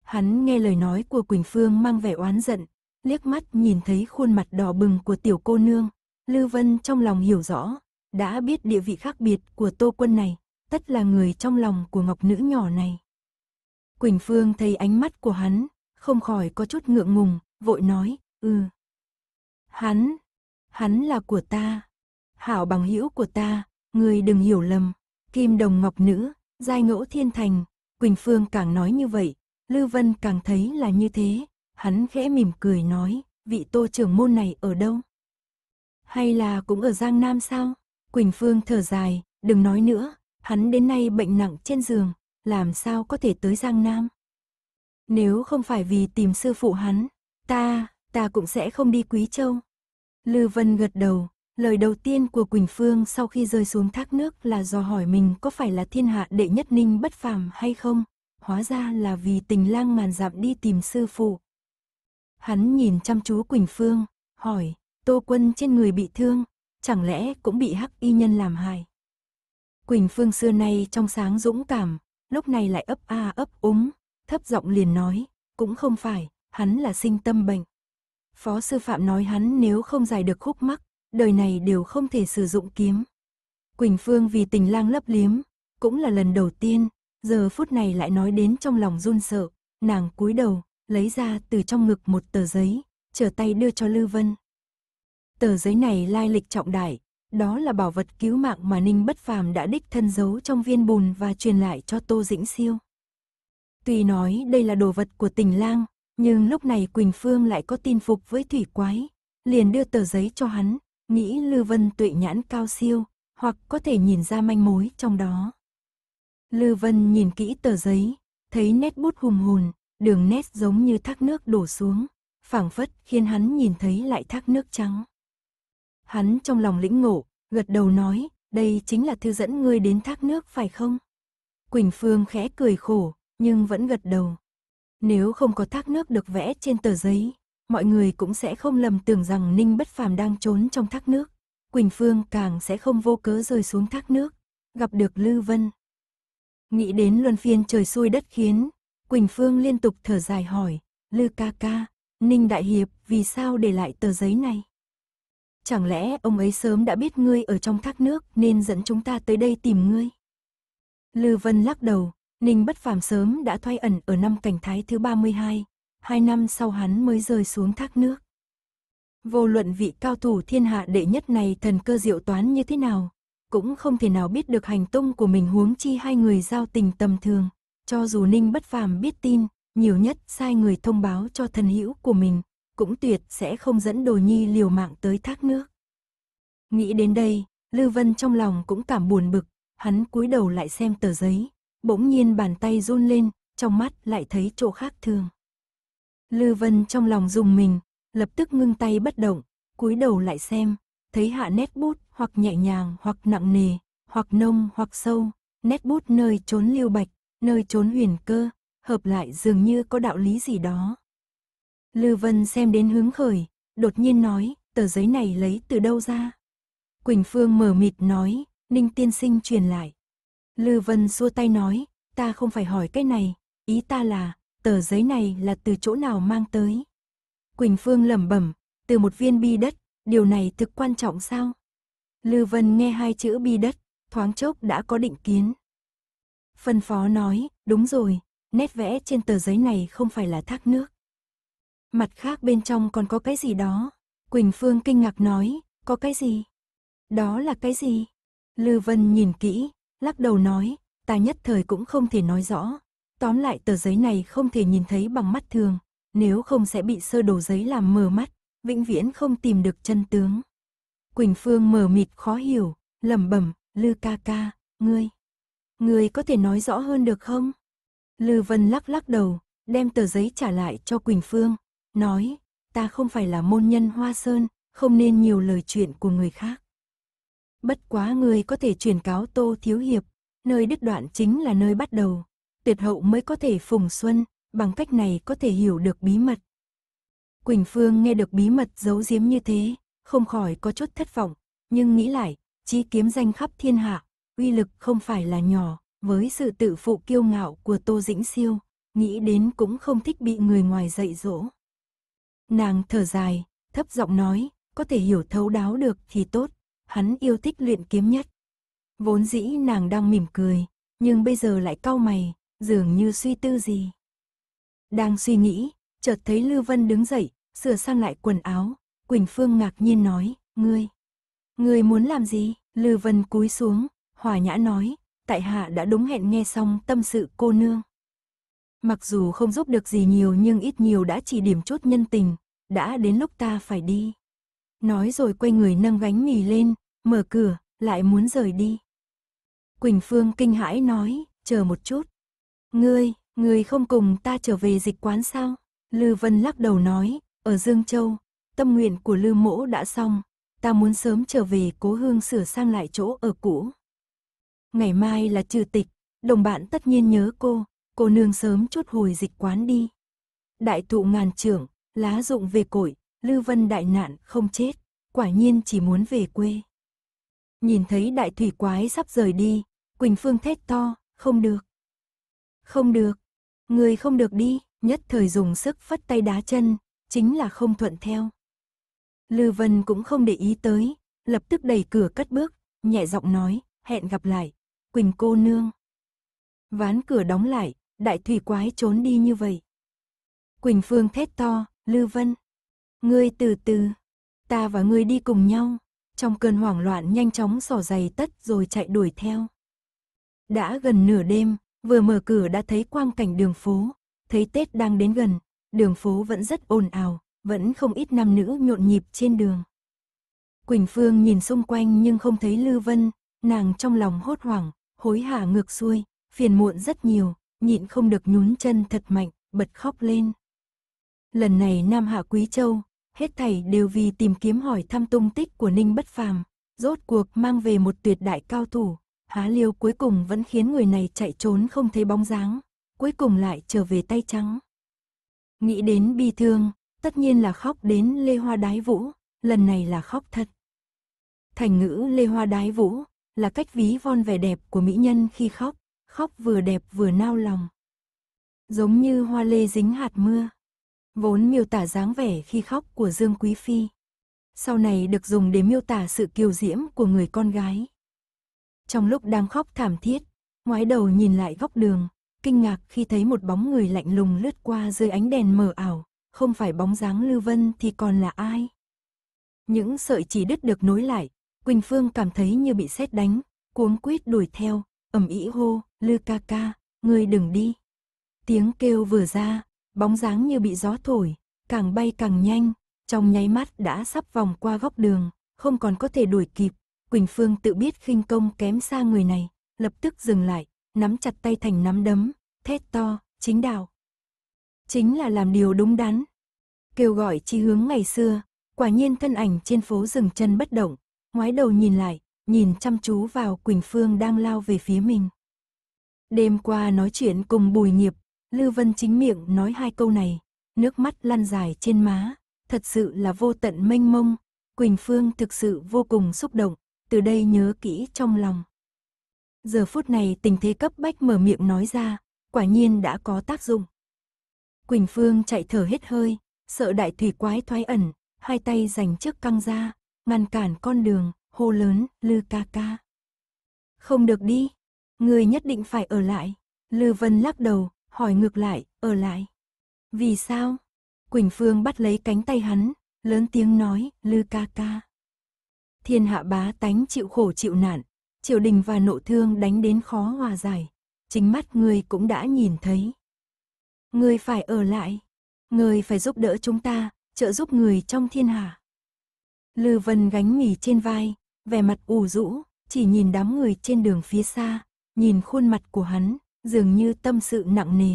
Hắn nghe lời nói của Quỳnh Phương mang vẻ oán giận, liếc mắt nhìn thấy khuôn mặt đỏ bừng của tiểu cô nương, Lưu Vân trong lòng hiểu rõ, đã biết địa vị khác biệt của Tô Quân này, tất là người trong lòng của ngọc nữ nhỏ này. Quỳnh Phương thấy ánh mắt của hắn, không khỏi có chút ngượng ngùng, vội nói, ừ. Hắn, hắn là của ta, hảo bằng hữu của ta, người đừng hiểu lầm, kim đồng ngọc nữ, giai ngẫu thiên thành, Quỳnh Phương càng nói như vậy, Lưu Vân càng thấy là như thế, hắn khẽ mỉm cười nói, vị tô trưởng môn này ở đâu? Hay là cũng ở Giang Nam sao? Quỳnh Phương thở dài, đừng nói nữa, hắn đến nay bệnh nặng trên giường, làm sao có thể tới Giang Nam? Nếu không phải vì tìm sư phụ hắn, ta, ta cũng sẽ không đi Quý Châu. Lư Vân gật đầu, lời đầu tiên của Quỳnh Phương sau khi rơi xuống thác nước là do hỏi mình có phải là thiên hạ đệ nhất ninh bất phàm hay không, hóa ra là vì tình lang màn dạm đi tìm sư phụ. Hắn nhìn chăm chú Quỳnh Phương, hỏi, tô quân trên người bị thương, chẳng lẽ cũng bị hắc y nhân làm hại. Quỳnh Phương xưa nay trong sáng dũng cảm, lúc này lại ấp a ấp úng, thấp giọng liền nói, cũng không phải, hắn là sinh tâm bệnh. Phó sư phạm nói hắn nếu không giải được khúc mắc, đời này đều không thể sử dụng kiếm. Quỳnh Phương vì tình lang lấp liếm, cũng là lần đầu tiên, giờ phút này lại nói đến trong lòng run sợ, nàng cúi đầu, lấy ra từ trong ngực một tờ giấy, trở tay đưa cho lưu Vân. Tờ giấy này lai lịch trọng đại, đó là bảo vật cứu mạng mà Ninh Bất Phàm đã đích thân giấu trong viên bùn và truyền lại cho Tô Dĩnh Siêu. Tuy nói đây là đồ vật của tình lang, nhưng lúc này Quỳnh Phương lại có tin phục với thủy quái, liền đưa tờ giấy cho hắn, nghĩ Lư Vân tuệ nhãn cao siêu, hoặc có thể nhìn ra manh mối trong đó. Lư Vân nhìn kỹ tờ giấy, thấy nét bút hùng hồn, đường nét giống như thác nước đổ xuống, phảng phất khiến hắn nhìn thấy lại thác nước trắng. Hắn trong lòng lĩnh ngộ, gật đầu nói, đây chính là thư dẫn ngươi đến thác nước phải không? Quỳnh Phương khẽ cười khổ, nhưng vẫn gật đầu. Nếu không có thác nước được vẽ trên tờ giấy, mọi người cũng sẽ không lầm tưởng rằng Ninh Bất Phàm đang trốn trong thác nước. Quỳnh Phương càng sẽ không vô cớ rơi xuống thác nước, gặp được Lư Vân. Nghĩ đến luân phiên trời xui đất khiến, Quỳnh Phương liên tục thở dài hỏi, Lư ca ca, Ninh Đại Hiệp vì sao để lại tờ giấy này? Chẳng lẽ ông ấy sớm đã biết ngươi ở trong thác nước nên dẫn chúng ta tới đây tìm ngươi? Lư Vân lắc đầu, Ninh bất phàm sớm đã thoái ẩn ở năm cảnh thái thứ 32, hai năm sau hắn mới rơi xuống thác nước. Vô luận vị cao thủ thiên hạ đệ nhất này thần cơ diệu toán như thế nào, cũng không thể nào biết được hành tung của mình huống chi hai người giao tình tầm thường. Cho dù Ninh bất phàm biết tin, nhiều nhất sai người thông báo cho thần hữu của mình, cũng tuyệt sẽ không dẫn đồ nhi liều mạng tới thác nước. Nghĩ đến đây, Lưu Vân trong lòng cũng cảm buồn bực, hắn cúi đầu lại xem tờ giấy, bỗng nhiên bàn tay run lên, trong mắt lại thấy chỗ khác thường. Lư Vân trong lòng dùng mình, lập tức ngưng tay bất động, cúi đầu lại xem, thấy hạ nét bút hoặc nhẹ nhàng hoặc nặng nề, hoặc nông hoặc sâu, nét bút nơi trốn lưu bạch, nơi trốn huyền cơ, hợp lại dường như có đạo lý gì đó. Lư Vân xem đến hướng khởi, đột nhiên nói, tờ giấy này lấy từ đâu ra? Quỳnh Phương mở mịt nói, Ninh tiên sinh truyền lại. Lư Vân xua tay nói, ta không phải hỏi cái này, ý ta là, tờ giấy này là từ chỗ nào mang tới. Quỳnh Phương lẩm bẩm, từ một viên bi đất, điều này thực quan trọng sao? Lư Vân nghe hai chữ bi đất, thoáng chốc đã có định kiến. Phân phó nói, đúng rồi, nét vẽ trên tờ giấy này không phải là thác nước. Mặt khác bên trong còn có cái gì đó. Quỳnh Phương kinh ngạc nói, có cái gì? Đó là cái gì? Lư Vân nhìn kỹ, lắc đầu nói, ta nhất thời cũng không thể nói rõ. Tóm lại tờ giấy này không thể nhìn thấy bằng mắt thường, nếu không sẽ bị sơ đồ giấy làm mờ mắt, vĩnh viễn không tìm được chân tướng. Quỳnh Phương mờ mịt khó hiểu, lẩm bẩm, Lư ca ca, ngươi, ngươi có thể nói rõ hơn được không? Lư Vân lắc lắc đầu, đem tờ giấy trả lại cho Quỳnh Phương, nói, ta không phải là môn nhân Hoa Sơn, không nên nhiều lời chuyện của người khác. Bất quá người có thể truyền cáo Tô Thiếu Hiệp, nơi đứt đoạn chính là nơi bắt đầu. Tuyệt hậu mới có thể phùng xuân, bằng cách này có thể hiểu được bí mật. Quỳnh Phương nghe được bí mật giấu giếm như thế, không khỏi có chút thất vọng, nhưng nghĩ lại, chi kiếm danh khắp thiên hạ, uy lực không phải là nhỏ, với sự tự phụ kiêu ngạo của Tô Dĩnh Siêu, nghĩ đến cũng không thích bị người ngoài dạy dỗ. Nàng thở dài, thấp giọng nói, có thể hiểu thấu đáo được thì tốt, hắn yêu thích luyện kiếm nhất. Vốn dĩ nàng đang mỉm cười, nhưng bây giờ lại cau mày, dường như suy tư gì. Đang suy nghĩ, chợt thấy lưu Vân đứng dậy, sửa sang lại quần áo, Quỳnh Phương ngạc nhiên nói, ngươi, ngươi muốn làm gì? lưu Vân cúi xuống, hòa nhã nói, tại hạ đã đúng hẹn nghe xong tâm sự cô nương. Mặc dù không giúp được gì nhiều nhưng ít nhiều đã chỉ điểm chút nhân tình, đã đến lúc ta phải đi. Nói rồi quay người nâng gánh mì lên, mở cửa, lại muốn rời đi. Quỳnh Phương kinh hãi nói, chờ một chút. Ngươi, ngươi không cùng ta trở về dịch quán sao? Lư Vân lắc đầu nói, ở Dương Châu, tâm nguyện của Lư Mỗ đã xong, ta muốn sớm trở về cố hương sửa sang lại chỗ ở cũ. Ngày mai là trừ tịch, đồng bạn tất nhiên nhớ cô, cô nương sớm chút hồi dịch quán đi. Đại thụ ngàn trưởng, lá dụng về cội, Lư Vân đại nạn không chết, quả nhiên chỉ muốn về quê. Nhìn thấy đại thủy quái sắp rời đi, Quỳnh Phương thét to, không được. Không được, người không được đi, nhất thời dùng sức phất tay đá chân, chính là không thuận theo. Lư Vân cũng không để ý tới, lập tức đẩy cửa cất bước, nhẹ giọng nói, hẹn gặp lại, Quỳnh cô nương. Ván cửa đóng lại, đại thủy quái trốn đi như vậy. Quỳnh Phương thét to, Lư Vân. Ngươi từ từ, ta và ngươi đi cùng nhau, trong cơn hoảng loạn nhanh chóng xỏ giày tất rồi chạy đuổi theo. Đã gần nửa đêm, vừa mở cửa đã thấy quang cảnh đường phố, thấy Tết đang đến gần, đường phố vẫn rất ồn ào, vẫn không ít nam nữ nhộn nhịp trên đường. Quỳnh Phương nhìn xung quanh nhưng không thấy Lư Vân, nàng trong lòng hốt hoảng, hối hả ngược xuôi, phiền muộn rất nhiều, nhịn không được nhún chân thật mạnh, bật khóc lên. Lần này Nam Hạ Quý Châu, hết thảy đều vì tìm kiếm hỏi thăm tung tích của Ninh Bất Phàm, rốt cuộc mang về một tuyệt đại cao thủ, há liêu cuối cùng vẫn khiến người này chạy trốn không thấy bóng dáng, cuối cùng lại trở về tay trắng. Nghĩ đến bi thương, tất nhiên là khóc đến Lê Hoa Đái Vũ, lần này là khóc thật. Thành ngữ Lê Hoa Đái Vũ là cách ví von vẻ đẹp của mỹ nhân khi khóc, khóc vừa đẹp vừa nao lòng. Giống như hoa lê dính hạt mưa vốn miêu tả dáng vẻ khi khóc của Dương Quý Phi. Sau này được dùng để miêu tả sự kiều diễm của người con gái. Trong lúc đang khóc thảm thiết, ngoái đầu nhìn lại góc đường, kinh ngạc khi thấy một bóng người lạnh lùng lướt qua dưới ánh đèn mờ ảo, không phải bóng dáng Lưu Vân thì còn là ai. Những sợi chỉ đứt được nối lại, Quỳnh Phương cảm thấy như bị sét đánh, cuống quýt đuổi theo, ầm ĩ hô, "Lư ca ca, ngươi đừng đi." Tiếng kêu vừa ra, Bóng dáng như bị gió thổi, càng bay càng nhanh, trong nháy mắt đã sắp vòng qua góc đường, không còn có thể đuổi kịp. Quỳnh Phương tự biết khinh công kém xa người này, lập tức dừng lại, nắm chặt tay thành nắm đấm, thét to, chính đạo. Chính là làm điều đúng đắn. Kêu gọi chi hướng ngày xưa, quả nhiên thân ảnh trên phố dừng chân bất động, ngoái đầu nhìn lại, nhìn chăm chú vào Quỳnh Phương đang lao về phía mình. Đêm qua nói chuyện cùng Bùi Nghiệp, Lưu Vân chính miệng nói hai câu này, nước mắt lăn dài trên má, thật sự là vô tận mênh mông, Quỳnh Phương thực sự vô cùng xúc động, từ đây nhớ kỹ trong lòng. Giờ phút này tình thế cấp bách mở miệng nói ra, quả nhiên đã có tác dụng. Quỳnh Phương chạy thở hết hơi, sợ đại thủy quái thoái ẩn, hai tay giành trước căng ra, ngăn cản con đường, hô lớn, lư ca ca. Không được đi, người nhất định phải ở lại. Lư Vân lắc đầu, hỏi ngược lại, ở lại. Vì sao? Quỳnh Phương bắt lấy cánh tay hắn, lớn tiếng nói, lư ca ca. Thiên hạ bá tánh chịu khổ chịu nạn, triều đình và nộ thương đánh đến khó hòa giải, chính mắt ngươi cũng đã nhìn thấy. Ngươi phải ở lại, ngươi phải giúp đỡ chúng ta, trợ giúp người trong thiên hạ. Lư Vân gánh mì trên vai, vẻ mặt ủ rũ, chỉ nhìn đám người trên đường phía xa, nhìn khuôn mặt của hắn, dường như tâm sự nặng nề.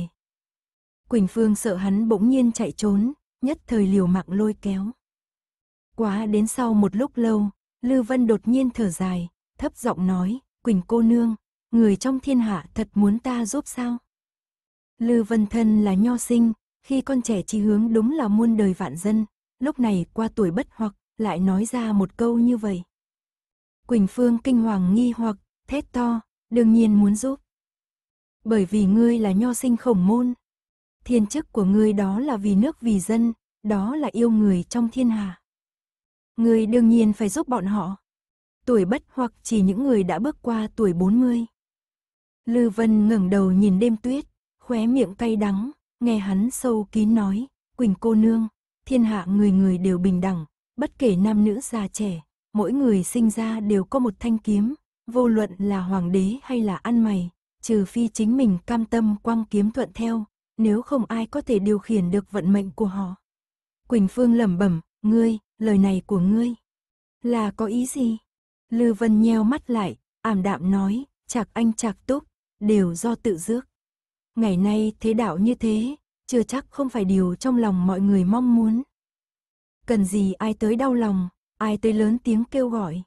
Quỳnh Phương sợ hắn bỗng nhiên chạy trốn, nhất thời liều mạng lôi kéo. Quá đến sau một lúc lâu, Lư Vân đột nhiên thở dài, thấp giọng nói, Quỳnh cô nương, người trong thiên hạ thật muốn ta giúp sao? Lư Vân thân là nho sinh, khi con trẻ chi hướng đúng là muôn đời vạn dân, lúc này qua tuổi bất hoặc lại nói ra một câu như vậy. Quỳnh Phương kinh hoàng nghi hoặc, thét to, đương nhiên muốn giúp bởi vì ngươi là nho sinh khổng môn. Thiên chức của ngươi đó là vì nước vì dân, đó là yêu người trong thiên hạ. Ngươi đương nhiên phải giúp bọn họ. Tuổi bất hoặc chỉ những người đã bước qua tuổi 40. Lư Vân ngẩng đầu nhìn đêm tuyết, khóe miệng cay đắng, nghe hắn sâu kín nói, Quỳnh cô nương, thiên hạ người người đều bình đẳng, bất kể nam nữ già trẻ, mỗi người sinh ra đều có một thanh kiếm, vô luận là hoàng đế hay là ăn mày, trừ phi chính mình cam tâm quăng kiếm thuận theo, nếu không ai có thể điều khiển được vận mệnh của họ. Quỳnh Phương lẩm bẩm, ngươi, lời này của ngươi, là có ý gì? Lư Vân nheo mắt lại, ảm đạm nói, chạc anh chạc túc, đều do tự dước. Ngày nay thế đạo như thế, chưa chắc không phải điều trong lòng mọi người mong muốn. Cần gì ai tới đau lòng, ai tới lớn tiếng kêu gọi.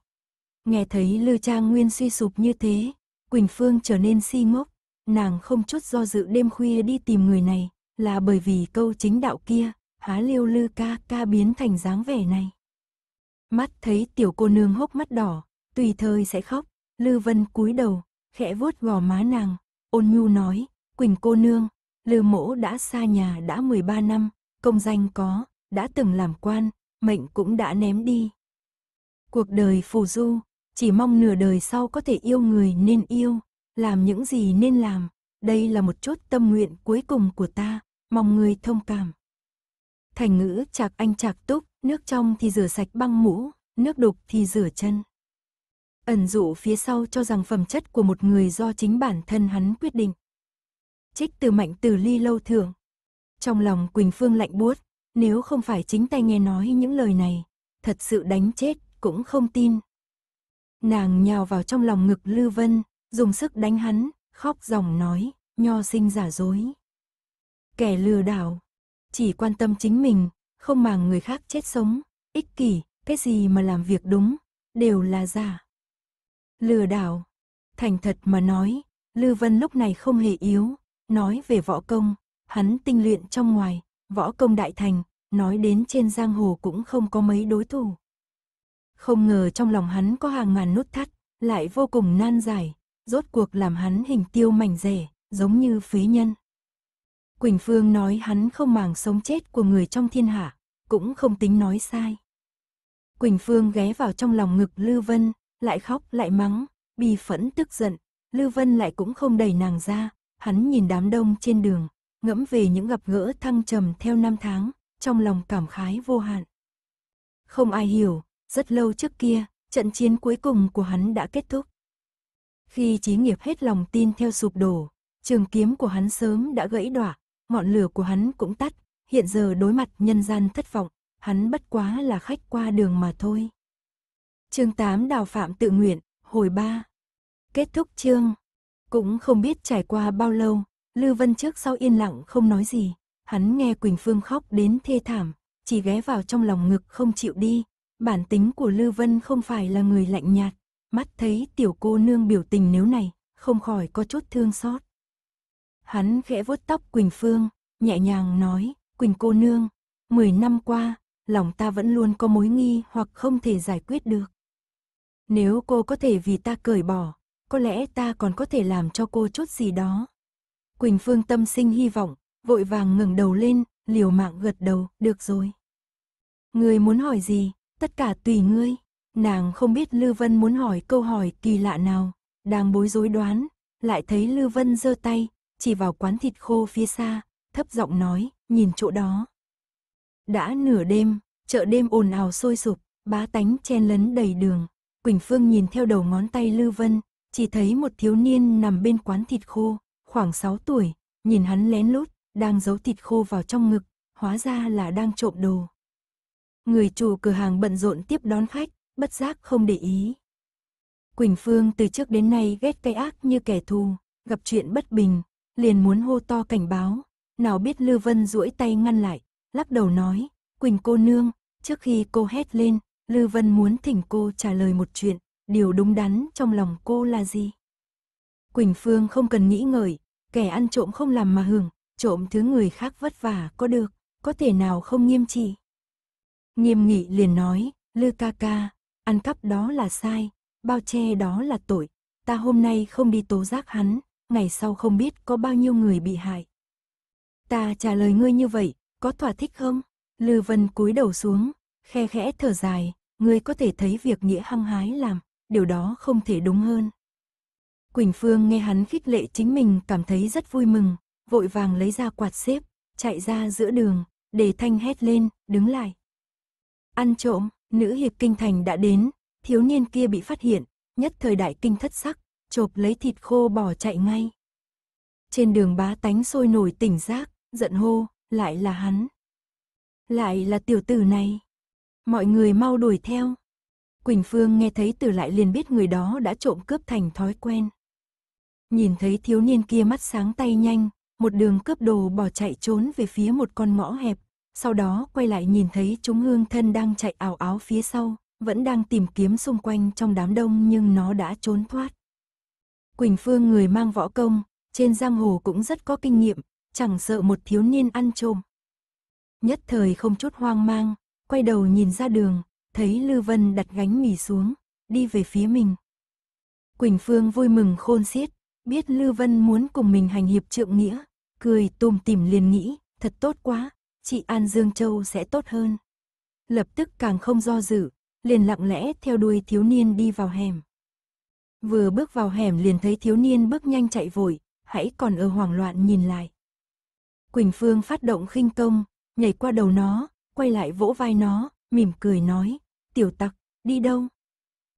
Nghe thấy Lư Trang Nguyên suy sụp như thế, Quỳnh Phương trở nên si ngốc, nàng không chút do dự đêm khuya đi tìm người này, là bởi vì câu chính đạo kia, há liêu lư ca ca biến thành dáng vẻ này. Mắt thấy tiểu cô nương hốc mắt đỏ, tùy thời sẽ khóc, Lư Vân cúi đầu, khẽ vuốt gò má nàng, ôn nhu nói, Quỳnh cô nương, Lư mỗ đã xa nhà đã 13 năm, công danh có, đã từng làm quan, mệnh cũng đã ném đi. Cuộc đời phù du, chỉ mong nửa đời sau có thể yêu người nên yêu, làm những gì nên làm. Đây là một chốt tâm nguyện cuối cùng của ta, mong người thông cảm. Thành ngữ chạc anh chạc túc, nước trong thì rửa sạch băng mũ, nước đục thì rửa chân. Ẩn dụ phía sau cho rằng phẩm chất của một người do chính bản thân hắn quyết định. Trích từ mạnh từ ly lâu thưởng. Trong lòng Quỳnh Phương lạnh buốt, nếu không phải chính tay nghe nói những lời này, thật sự đánh chết cũng không tin Nàng nhào vào trong lòng ngực Lư Vân, dùng sức đánh hắn, khóc ròng nói, nho sinh giả dối. Kẻ lừa đảo, chỉ quan tâm chính mình, không màng người khác chết sống, ích kỷ, cái gì mà làm việc đúng, đều là giả. Lừa đảo, thành thật mà nói, Lư Vân lúc này không hề yếu, nói về võ công, hắn tinh luyện trong ngoài, võ công đại thành, nói đến trên giang hồ cũng không có mấy đối thủ. Không ngờ trong lòng hắn có hàng ngàn nút thắt, lại vô cùng nan giải, rốt cuộc làm hắn hình tiêu mảnh rẻ, giống như phế nhân. Quỳnh Phương nói hắn không màng sống chết của người trong thiên hạ, cũng không tính nói sai. Quỳnh Phương ghé vào trong lòng ngực Lưu Vân, lại khóc lại mắng, bi phẫn tức giận, Lưu Vân lại cũng không đẩy nàng ra, hắn nhìn đám đông trên đường, ngẫm về những gặp gỡ thăng trầm theo năm tháng, trong lòng cảm khái vô hạn. Không ai hiểu, rất lâu trước kia, trận chiến cuối cùng của hắn đã kết thúc. Khi chí nghiệp hết lòng tin theo sụp đổ, trường kiếm của hắn sớm đã gãy đọa, ngọn lửa của hắn cũng tắt, hiện giờ đối mặt nhân gian thất vọng, hắn bất quá là khách qua đường mà thôi. Chương 8 Đào Phạm tự nguyện, hồi 3. Kết thúc chương. Cũng không biết trải qua bao lâu, lưu Vân trước sau yên lặng không nói gì, hắn nghe Quỳnh Phương khóc đến thê thảm, chỉ ghé vào trong lòng ngực không chịu đi, Bản tính của lưu Vân không phải là người lạnh nhạt, mắt thấy tiểu cô nương biểu tình nếu này, không khỏi có chút thương xót. Hắn khẽ vuốt tóc Quỳnh Phương, nhẹ nhàng nói, Quỳnh cô nương, 10 năm qua, lòng ta vẫn luôn có mối nghi hoặc không thể giải quyết được. Nếu cô có thể vì ta cởi bỏ, có lẽ ta còn có thể làm cho cô chút gì đó. Quỳnh Phương tâm sinh hy vọng, vội vàng ngẩng đầu lên, liều mạng gật đầu, được rồi. Người muốn hỏi gì? tất cả tùy ngươi. Nàng không biết Lưu Vân muốn hỏi câu hỏi kỳ lạ nào, đang bối rối đoán, lại thấy Lưu Vân giơ tay, chỉ vào quán thịt khô phía xa, thấp giọng nói, nhìn chỗ đó. Đã nửa đêm, chợ đêm ồn ào sôi sục, bá tánh chen lấn đầy đường. Quỳnh Phương nhìn theo đầu ngón tay Lưu Vân, chỉ thấy một thiếu niên nằm bên quán thịt khô, khoảng 6 tuổi, nhìn hắn lén lút, đang giấu thịt khô vào trong ngực, hóa ra là đang trộm đồ người chủ cửa hàng bận rộn tiếp đón khách, bất giác không để ý. Quỳnh Phương từ trước đến nay ghét cây ác như kẻ thù, gặp chuyện bất bình, liền muốn hô to cảnh báo, nào biết Lư Vân duỗi tay ngăn lại, lắc đầu nói, Quỳnh cô nương, trước khi cô hét lên, Lư Vân muốn thỉnh cô trả lời một chuyện, điều đúng đắn trong lòng cô là gì? Quỳnh Phương không cần nghĩ ngợi, kẻ ăn trộm không làm mà hưởng, trộm thứ người khác vất vả có được, có thể nào không nghiêm trị. Nghiêm nghị liền nói, Lư ca ca, ăn cắp đó là sai, bao che đó là tội. Ta hôm nay không đi tố giác hắn, ngày sau không biết có bao nhiêu người bị hại. Ta trả lời ngươi như vậy, có thỏa thích không? Lư Vân cúi đầu xuống, khe khẽ thở dài, ngươi có thể thấy việc nghĩa hăng hái làm, điều đó không thể đúng hơn. Quỳnh Phương nghe hắn khích lệ chính mình cảm thấy rất vui mừng, vội vàng lấy ra quạt xếp, chạy ra giữa đường, để thanh hét lên, đứng lại. Ăn trộm, nữ hiệp kinh thành đã đến, thiếu niên kia bị phát hiện, nhất thời đại kinh thất sắc, chộp lấy thịt khô bỏ chạy ngay. Trên đường bá tánh sôi nổi tỉnh giác, giận hô, lại là hắn. Lại là tiểu tử này. Mọi người mau đuổi theo. Quỳnh Phương nghe thấy từ lại liền biết người đó đã trộm cướp thành thói quen. Nhìn thấy thiếu niên kia mắt sáng tay nhanh, một đường cướp đồ bỏ chạy trốn về phía một con ngõ hẹp, sau đó quay lại nhìn thấy chúng hương thân đang chạy ảo áo phía sau, vẫn đang tìm kiếm xung quanh trong đám đông nhưng nó đã trốn thoát. Quỳnh Phương người mang võ công, trên giang hồ cũng rất có kinh nghiệm, chẳng sợ một thiếu niên ăn trộm. Nhất thời không chút hoang mang, quay đầu nhìn ra đường, thấy Lư Vân đặt gánh mì xuống, đi về phía mình. Quỳnh Phương vui mừng khôn xiết, biết Lư Vân muốn cùng mình hành hiệp trượng nghĩa, cười tùm tìm liền nghĩ, thật tốt quá, chị An Dương Châu sẽ tốt hơn. Lập tức càng không do dự, liền lặng lẽ theo đuôi thiếu niên đi vào hẻm. Vừa bước vào hẻm liền thấy thiếu niên bước nhanh chạy vội, hãy còn ở hoảng loạn nhìn lại. Quỳnh Phương phát động khinh công, nhảy qua đầu nó, quay lại vỗ vai nó, mỉm cười nói, tiểu tặc, đi đâu?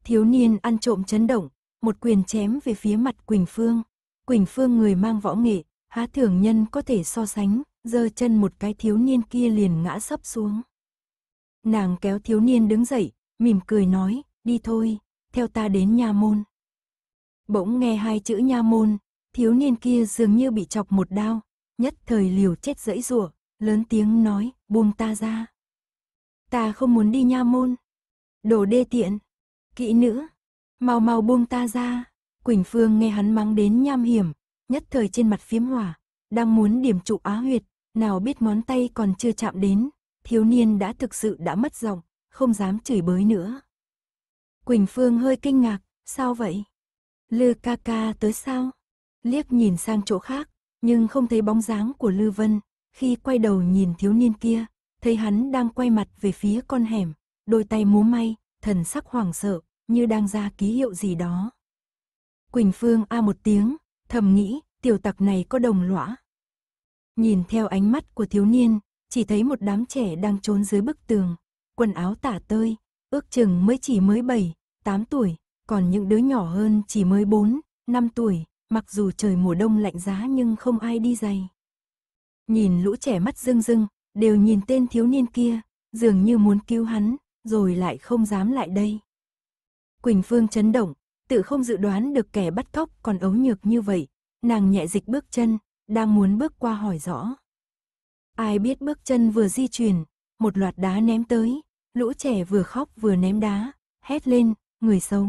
Thiếu niên ăn trộm chấn động, một quyền chém về phía mặt Quỳnh Phương. Quỳnh Phương người mang võ nghệ, há thường nhân có thể so sánh, giơ chân một cái thiếu niên kia liền ngã sấp xuống. Nàng kéo thiếu niên đứng dậy, mỉm cười nói, đi thôi, theo ta đến nha môn. Bỗng nghe hai chữ nha môn, thiếu niên kia dường như bị chọc một đao, nhất thời liều chết dẫy rủa, lớn tiếng nói, buông ta ra. Ta không muốn đi nha môn. Đồ đê tiện. Kỹ nữ. Mau mau buông ta ra. Quỳnh Phương nghe hắn mắng đến nham hiểm, nhất thời trên mặt phiếm hỏa, đang muốn điểm trụ á huyệt, nào biết món tay còn chưa chạm đến, thiếu niên đã thực sự đã mất giọng, không dám chửi bới nữa. Quỳnh Phương hơi kinh ngạc, sao vậy? Lư ca ca tới sao? Liếc nhìn sang chỗ khác, nhưng không thấy bóng dáng của Lư Vân, khi quay đầu nhìn thiếu niên kia, thấy hắn đang quay mặt về phía con hẻm, đôi tay múa may, thần sắc hoảng sợ, như đang ra ký hiệu gì đó. Quỳnh Phương a một tiếng, thầm nghĩ, tiểu tặc này có đồng lõa, Nhìn theo ánh mắt của thiếu niên, chỉ thấy một đám trẻ đang trốn dưới bức tường, quần áo tả tơi, ước chừng mới chỉ mới 7, 8 tuổi, còn những đứa nhỏ hơn chỉ mới 4, 5 tuổi, mặc dù trời mùa đông lạnh giá nhưng không ai đi giày. Nhìn lũ trẻ mắt rưng rưng, đều nhìn tên thiếu niên kia, dường như muốn cứu hắn, rồi lại không dám lại đây. Quỳnh Phương chấn động, tự không dự đoán được kẻ bắt cóc còn ấu nhược như vậy, nàng nhẹ dịch bước chân, đang muốn bước qua hỏi rõ. Ai biết bước chân vừa di chuyển, một loạt đá ném tới, lũ trẻ vừa khóc vừa ném đá, hét lên, người xấu.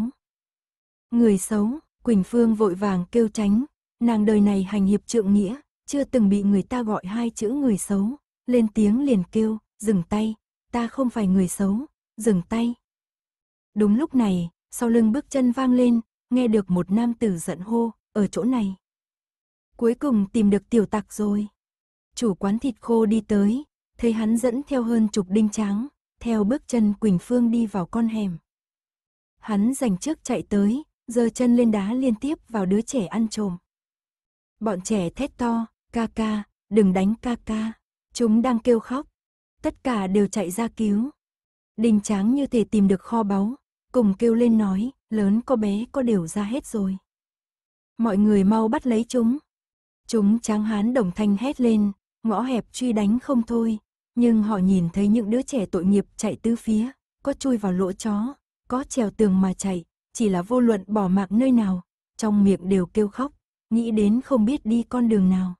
Người xấu, Quỳnh Phương vội vàng kêu tránh, nàng đời này hành hiệp trượng nghĩa, chưa từng bị người ta gọi hai chữ người xấu, lên tiếng liền kêu, dừng tay, ta không phải người xấu, dừng tay. Đúng lúc này, sau lưng bước chân vang lên, nghe được một nam tử giận hô, ở chỗ này. Cuối cùng tìm được tiểu tặc rồi. Chủ quán thịt khô đi tới, thấy hắn dẫn theo hơn chục đinh tráng, theo bước chân Quỳnh Phương đi vào con hẻm. Hắn giành trước chạy tới, giơ chân lên đá liên tiếp vào đứa trẻ ăn trộm. Bọn trẻ thét to, ca ca, đừng đánh ca ca, chúng đang kêu khóc. Tất cả đều chạy ra cứu. Đinh tráng như thể tìm được kho báu, cùng kêu lên nói, lớn có bé có đều ra hết rồi. Mọi người mau bắt lấy chúng, Chúng tráng hán đồng thanh hét lên, ngõ hẹp truy đánh không thôi, nhưng họ nhìn thấy những đứa trẻ tội nghiệp chạy tứ phía, có chui vào lỗ chó, có trèo tường mà chạy, chỉ là vô luận bỏ mạng nơi nào, trong miệng đều kêu khóc, nghĩ đến không biết đi con đường nào.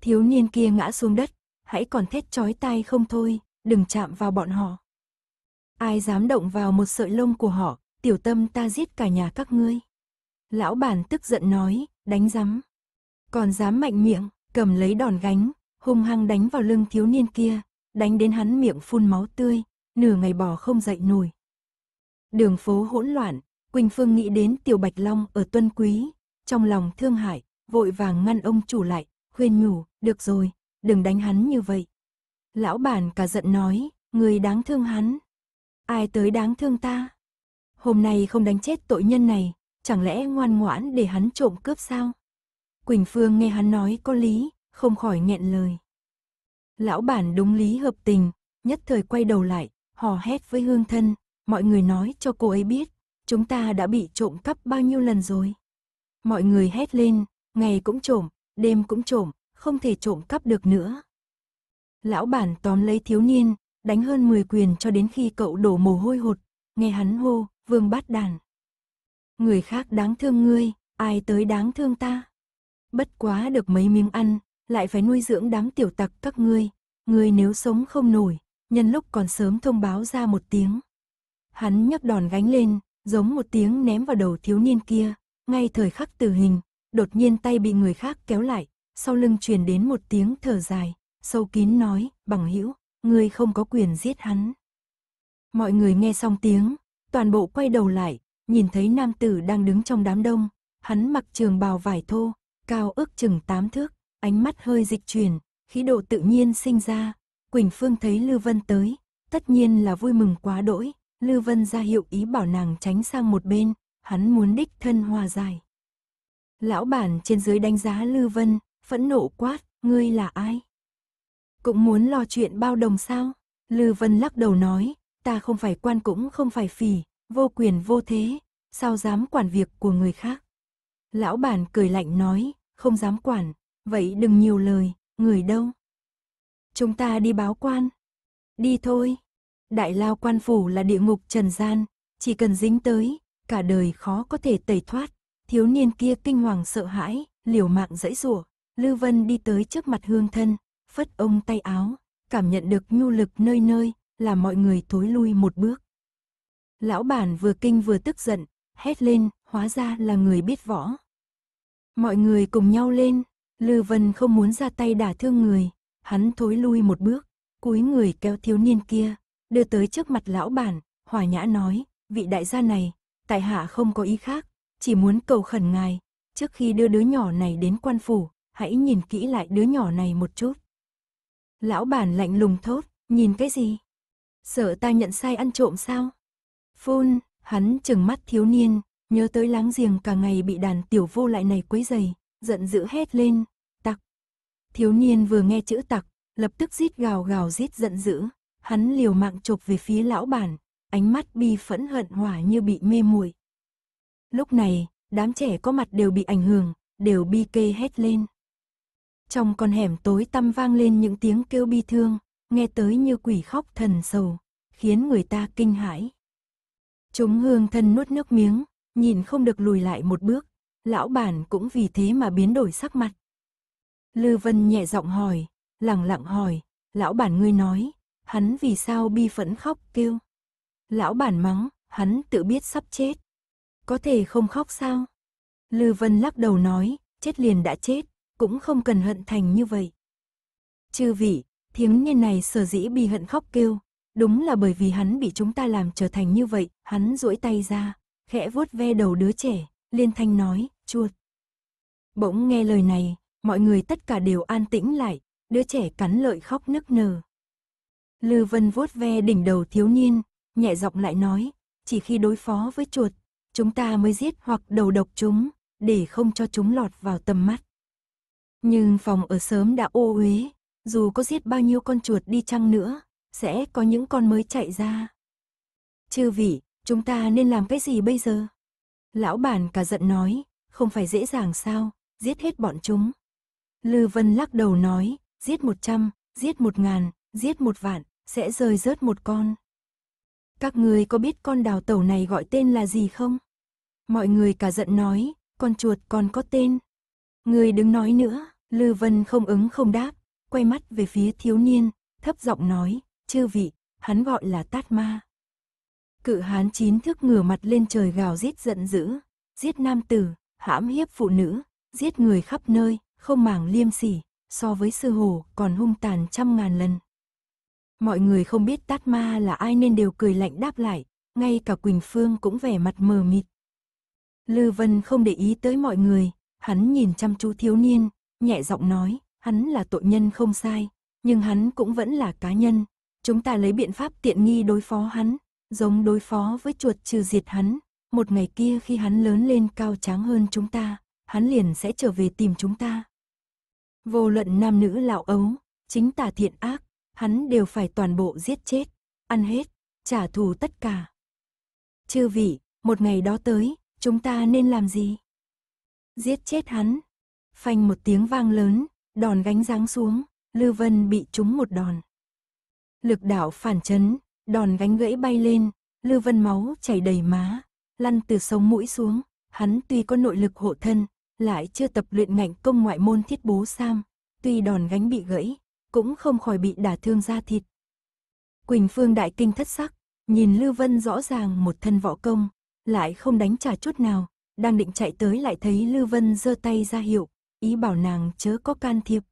Thiếu niên kia ngã xuống đất, hãy còn thét chói tai không thôi, đừng chạm vào bọn họ. Ai dám động vào một sợi lông của họ, tiểu tâm ta giết cả nhà các ngươi. Lão bản tức giận nói, đánh rắm còn dám mạnh miệng, cầm lấy đòn gánh, hung hăng đánh vào lưng thiếu niên kia, đánh đến hắn miệng phun máu tươi, nửa ngày bò không dậy nổi. Đường phố hỗn loạn, Quỳnh Phương nghĩ đến Tiểu Bạch Long ở Tuân Quý, trong lòng thương hại, vội vàng ngăn ông chủ lại, khuyên nhủ, được rồi, đừng đánh hắn như vậy. Lão bản cả giận nói, người đáng thương hắn. Ai tới đáng thương ta? Hôm nay không đánh chết tội nhân này, chẳng lẽ ngoan ngoãn để hắn trộm cướp sao? Quỳnh Phương nghe hắn nói có lý, không khỏi nghẹn lời. Lão bản đúng lý hợp tình, nhất thời quay đầu lại, hò hét với hương thân, mọi người nói cho cô ấy biết, chúng ta đã bị trộm cắp bao nhiêu lần rồi. Mọi người hét lên, ngày cũng trộm, đêm cũng trộm, không thể trộm cắp được nữa. Lão bản tóm lấy thiếu niên, đánh hơn 10 quyền cho đến khi cậu đổ mồ hôi hột, nghe hắn hô, vương bát đàn. Người khác đáng thương ngươi, ai tới đáng thương ta? Bất quá được mấy miếng ăn, lại phải nuôi dưỡng đám tiểu tặc các ngươi. Ngươi nếu sống không nổi, nhân lúc còn sớm thông báo ra một tiếng. Hắn nhấc đòn gánh lên, giống một tiếng ném vào đầu thiếu niên kia. Ngay thời khắc tử hình, đột nhiên tay bị người khác kéo lại, sau lưng truyền đến một tiếng thở dài, sâu kín nói, bằng hữu, ngươi không có quyền giết hắn. Mọi người nghe xong tiếng, toàn bộ quay đầu lại, nhìn thấy nam tử đang đứng trong đám đông, hắn mặc trường bào vải thô, cao ước chừng tám thước, ánh mắt hơi dịch chuyển, khí độ tự nhiên sinh ra. Quỳnh Phương thấy Lưu Vân tới, tất nhiên là vui mừng quá đỗi, Lưu Vân ra hiệu ý bảo nàng tránh sang một bên, hắn muốn đích thân hòa giải. Lão bản trên dưới đánh giá Lưu Vân, phẫn nộ quát, ngươi là ai? Cũng muốn lo chuyện bao đồng sao? Lưu Vân lắc đầu nói, ta không phải quan cũng không phải phỉ, vô quyền vô thế, sao dám quản việc của người khác? Lão bản cười lạnh nói, không dám quản, vậy đừng nhiều lời, người đâu. Chúng ta đi báo quan. Đi thôi. Đại lao quan phủ là địa ngục trần gian, chỉ cần dính tới, cả đời khó có thể tẩy thoát. Thiếu niên kia kinh hoàng sợ hãi, liều mạng dãy rủa lưu Vân đi tới trước mặt hương thân, phất ông tay áo, cảm nhận được nhu lực nơi nơi, làm mọi người thối lui một bước. Lão bản vừa kinh vừa tức giận, hét lên, hóa ra là người biết võ. Mọi người cùng nhau lên, Lư Vân không muốn ra tay đả thương người, hắn thối lui một bước, cúi người kéo thiếu niên kia, đưa tới trước mặt lão bản, hòa nhã nói, vị đại gia này, tại hạ không có ý khác, chỉ muốn cầu khẩn ngài, trước khi đưa đứa nhỏ này đến quan phủ, hãy nhìn kỹ lại đứa nhỏ này một chút. Lão bản lạnh lùng thốt, nhìn cái gì? Sợ ta nhận sai ăn trộm sao? Phun, hắn trừng mắt thiếu niên, Nhớ tới láng giềng cả ngày bị đàn tiểu vô lại này quấy dày, giận dữ hét lên, tặc. Thiếu niên vừa nghe chữ tặc, lập tức rít gào gào rít giận dữ, hắn liều mạng chụp về phía lão bản, ánh mắt bi phẫn hận hỏa như bị mê muội. Lúc này, đám trẻ có mặt đều bị ảnh hưởng, đều bi kê hét lên. Trong con hẻm tối tăm vang lên những tiếng kêu bi thương, nghe tới như quỷ khóc thần sầu, khiến người ta kinh hãi. Chúng hương thân nuốt nước miếng, nhìn không được lùi lại một bước, lão bản cũng vì thế mà biến đổi sắc mặt. Lư Vân nhẹ giọng hỏi, lẳng lặng hỏi, lão bản ngươi nói, hắn vì sao bi phẫn khóc kêu. Lão bản mắng, hắn tự biết sắp chết. Có thể không khóc sao? Lư Vân lắc đầu nói, chết liền đã chết, cũng không cần hận thành như vậy. Chư vị, thiếm niên này sở dĩ bi hận khóc kêu, đúng là bởi vì hắn bị chúng ta làm trở thành như vậy, hắn duỗi tay ra, khẽ vuốt ve đầu đứa trẻ, liên thanh nói, chuột. Bỗng nghe lời này, mọi người tất cả đều an tĩnh lại, đứa trẻ cắn lợi khóc nức nở. Lư Vân vuốt ve đỉnh đầu thiếu niên, nhẹ giọng lại nói, chỉ khi đối phó với chuột, chúng ta mới giết hoặc đầu độc chúng, để không cho chúng lọt vào tầm mắt. Nhưng phòng ở sớm đã ô uế, dù có giết bao nhiêu con chuột đi chăng nữa, sẽ có những con mới chạy ra. Chư vị, Chúng ta nên làm cái gì bây giờ? Lão bản cả giận nói, không phải dễ dàng sao, giết hết bọn chúng. Lư Vân lắc đầu nói, giết một trăm, giết một ngàn, giết một vạn, sẽ rơi rớt một con. Các người có biết con đào tẩu này gọi tên là gì không? Mọi người cả giận nói, con chuột còn có tên. Người đứng nói nữa, Lư Vân không ứng không đáp, quay mắt về phía thiếu niên, thấp giọng nói, chư vị, hắn gọi là tát ma. Cự hán chín thước ngửa mặt lên trời gào giết giận dữ, giết nam tử, hãm hiếp phụ nữ, giết người khắp nơi, không màng liêm sỉ, so với sư hồ còn hung tàn trăm ngàn lần. Mọi người không biết tát ma là ai nên đều cười lạnh đáp lại, ngay cả Quỳnh Phương cũng vẻ mặt mờ mịt. Lư Vân không để ý tới mọi người, hắn nhìn chăm chú thiếu niên, nhẹ giọng nói, hắn là tội nhân không sai, nhưng hắn cũng vẫn là cá nhân, chúng ta lấy biện pháp tiện nghi đối phó hắn, giống đối phó với chuột trừ diệt hắn, một ngày kia khi hắn lớn lên cao tráng hơn chúng ta, hắn liền sẽ trở về tìm chúng ta. Vô luận nam nữ lão ấu, chính tà thiện ác, hắn đều phải toàn bộ giết chết, ăn hết, trả thù tất cả. Chư vị, một ngày đó tới, chúng ta nên làm gì? Giết chết hắn. Phanh một tiếng vang lớn, đòn gánh giáng xuống, Lư Vân bị trúng một đòn. Lực đảo phản chấn, Đòn gánh gãy bay lên, lưu Vân máu chảy đầy má, lăn từ sống mũi xuống, hắn tuy có nội lực hộ thân, lại chưa tập luyện ngạnh công ngoại môn thiết bố sam, tuy đòn gánh bị gãy, cũng không khỏi bị đả thương da thịt. Quỳnh Phương đại kinh thất sắc, nhìn Lưu Vân rõ ràng một thân võ công, lại không đánh trả chút nào, đang định chạy tới lại thấy Lưu Vân giơ tay ra hiệu, ý bảo nàng chớ có can thiệp.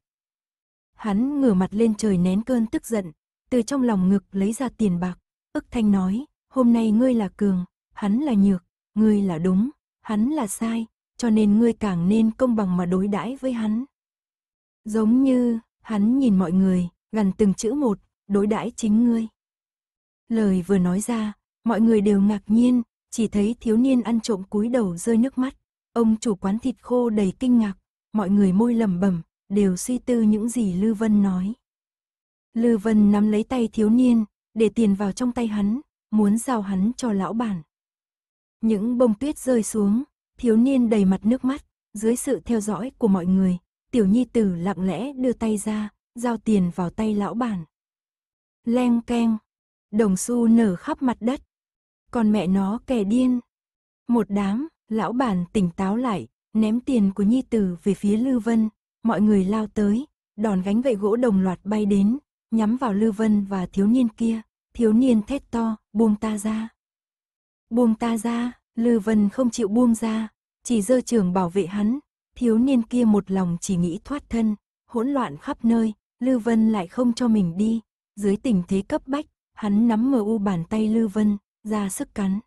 Hắn ngửa mặt lên trời nén cơn tức giận, từ trong lòng ngực lấy ra tiền bạc. Ức thanh nói, hôm nay ngươi là cường, hắn là nhược, ngươi là đúng, hắn là sai, cho nên ngươi càng nên công bằng mà đối đãi với hắn. Giống như, hắn nhìn mọi người, gần từng chữ một, đối đãi chính ngươi. Lời vừa nói ra, mọi người đều ngạc nhiên, chỉ thấy thiếu niên ăn trộm cúi đầu rơi nước mắt. Ông chủ quán thịt khô đầy kinh ngạc, mọi người môi lẩm bẩm, đều suy tư những gì Lư Vân nói. Lư Vân nắm lấy tay thiếu niên, để tiền vào trong tay hắn, muốn giao hắn cho lão bản. Những bông tuyết rơi xuống, thiếu niên đầy mặt nước mắt, dưới sự theo dõi của mọi người, tiểu nhi tử lặng lẽ đưa tay ra, giao tiền vào tay lão bản. Leng keng, đồng xu nở khắp mặt đất. Còn mẹ nó kẻ điên. Một đám, lão bản tỉnh táo lại, ném tiền của nhi tử về phía Lư Vân, mọi người lao tới, đòn gánh gậy gỗ đồng loạt bay đến, nhắm vào Lưu Vân và thiếu niên kia, thiếu niên thét to, buông ta ra. Buông ta ra, Lưu Vân không chịu buông ra, chỉ dơ trường bảo vệ hắn, thiếu niên kia một lòng chỉ nghĩ thoát thân, hỗn loạn khắp nơi, Lưu Vân lại không cho mình đi, dưới tình thế cấp bách, hắn nắm mờ u bàn tay Lưu Vân, ra sức cắn.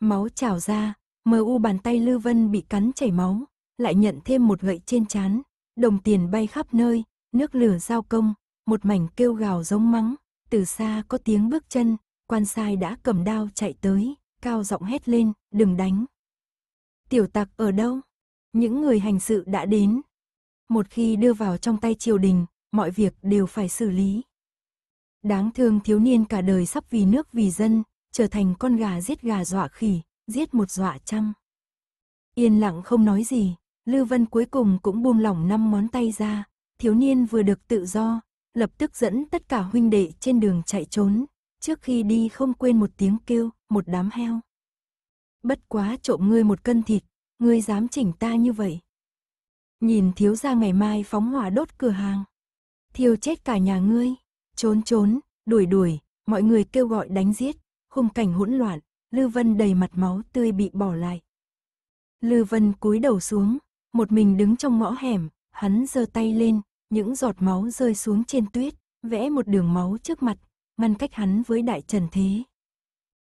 Máu trào ra, Mờ u bàn tay Lưu Vân bị cắn chảy máu, lại nhận thêm một gậy trên chán, đồng tiền bay khắp nơi, nước lửa giao công, một mảnh kêu gào giống mắng, từ xa có tiếng bước chân, quan sai đã cầm đao chạy tới, cao giọng hét lên, đừng đánh. Tiểu tặc ở đâu? Những người hành sự đã đến. Một khi đưa vào trong tay triều đình, mọi việc đều phải xử lý. Đáng thương thiếu niên cả đời sắp vì nước vì dân, trở thành con gà giết gà dọa khỉ, giết một dọa trăm. Yên lặng không nói gì, lưu Vân cuối cùng cũng buông lỏng năm món tay ra, thiếu niên vừa được tự do, lập tức dẫn tất cả huynh đệ trên đường chạy trốn, trước khi đi không quên một tiếng kêu, một đám heo. Bất quá trộm ngươi một cân thịt, ngươi dám chỉnh ta như vậy. Nhìn thiếu gia ngày mai phóng hỏa đốt cửa hàng. Thiêu chết cả nhà ngươi, trốn trốn, đuổi đuổi, mọi người kêu gọi đánh giết, khung cảnh hỗn loạn, lưu Vân đầy mặt máu tươi bị bỏ lại. lưu Vân cúi đầu xuống, một mình đứng trong ngõ hẻm, hắn giơ tay lên, những giọt máu rơi xuống trên tuyết, vẽ một đường máu trước mặt, ngăn cách hắn với đại trần thế.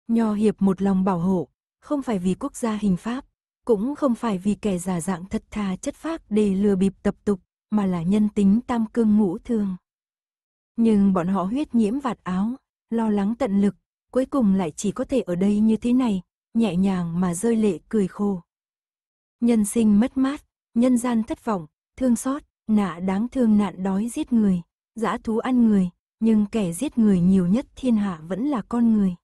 Nho hiệp một lòng bảo hộ, không phải vì quốc gia hình pháp, cũng không phải vì kẻ giả dạng thật thà chất phác để lừa bịp tập tục, mà là nhân tính tam cương ngũ thường. Nhưng bọn họ huyết nhiễm vạt áo, lo lắng tận lực, cuối cùng lại chỉ có thể ở đây như thế này, nhẹ nhàng mà rơi lệ cười khô. Nhân sinh mất mát, nhân gian thất vọng, thương xót, nạ đáng thương nạn đói giết người, dã thú ăn người, nhưng kẻ giết người nhiều nhất thiên hạ vẫn là con người.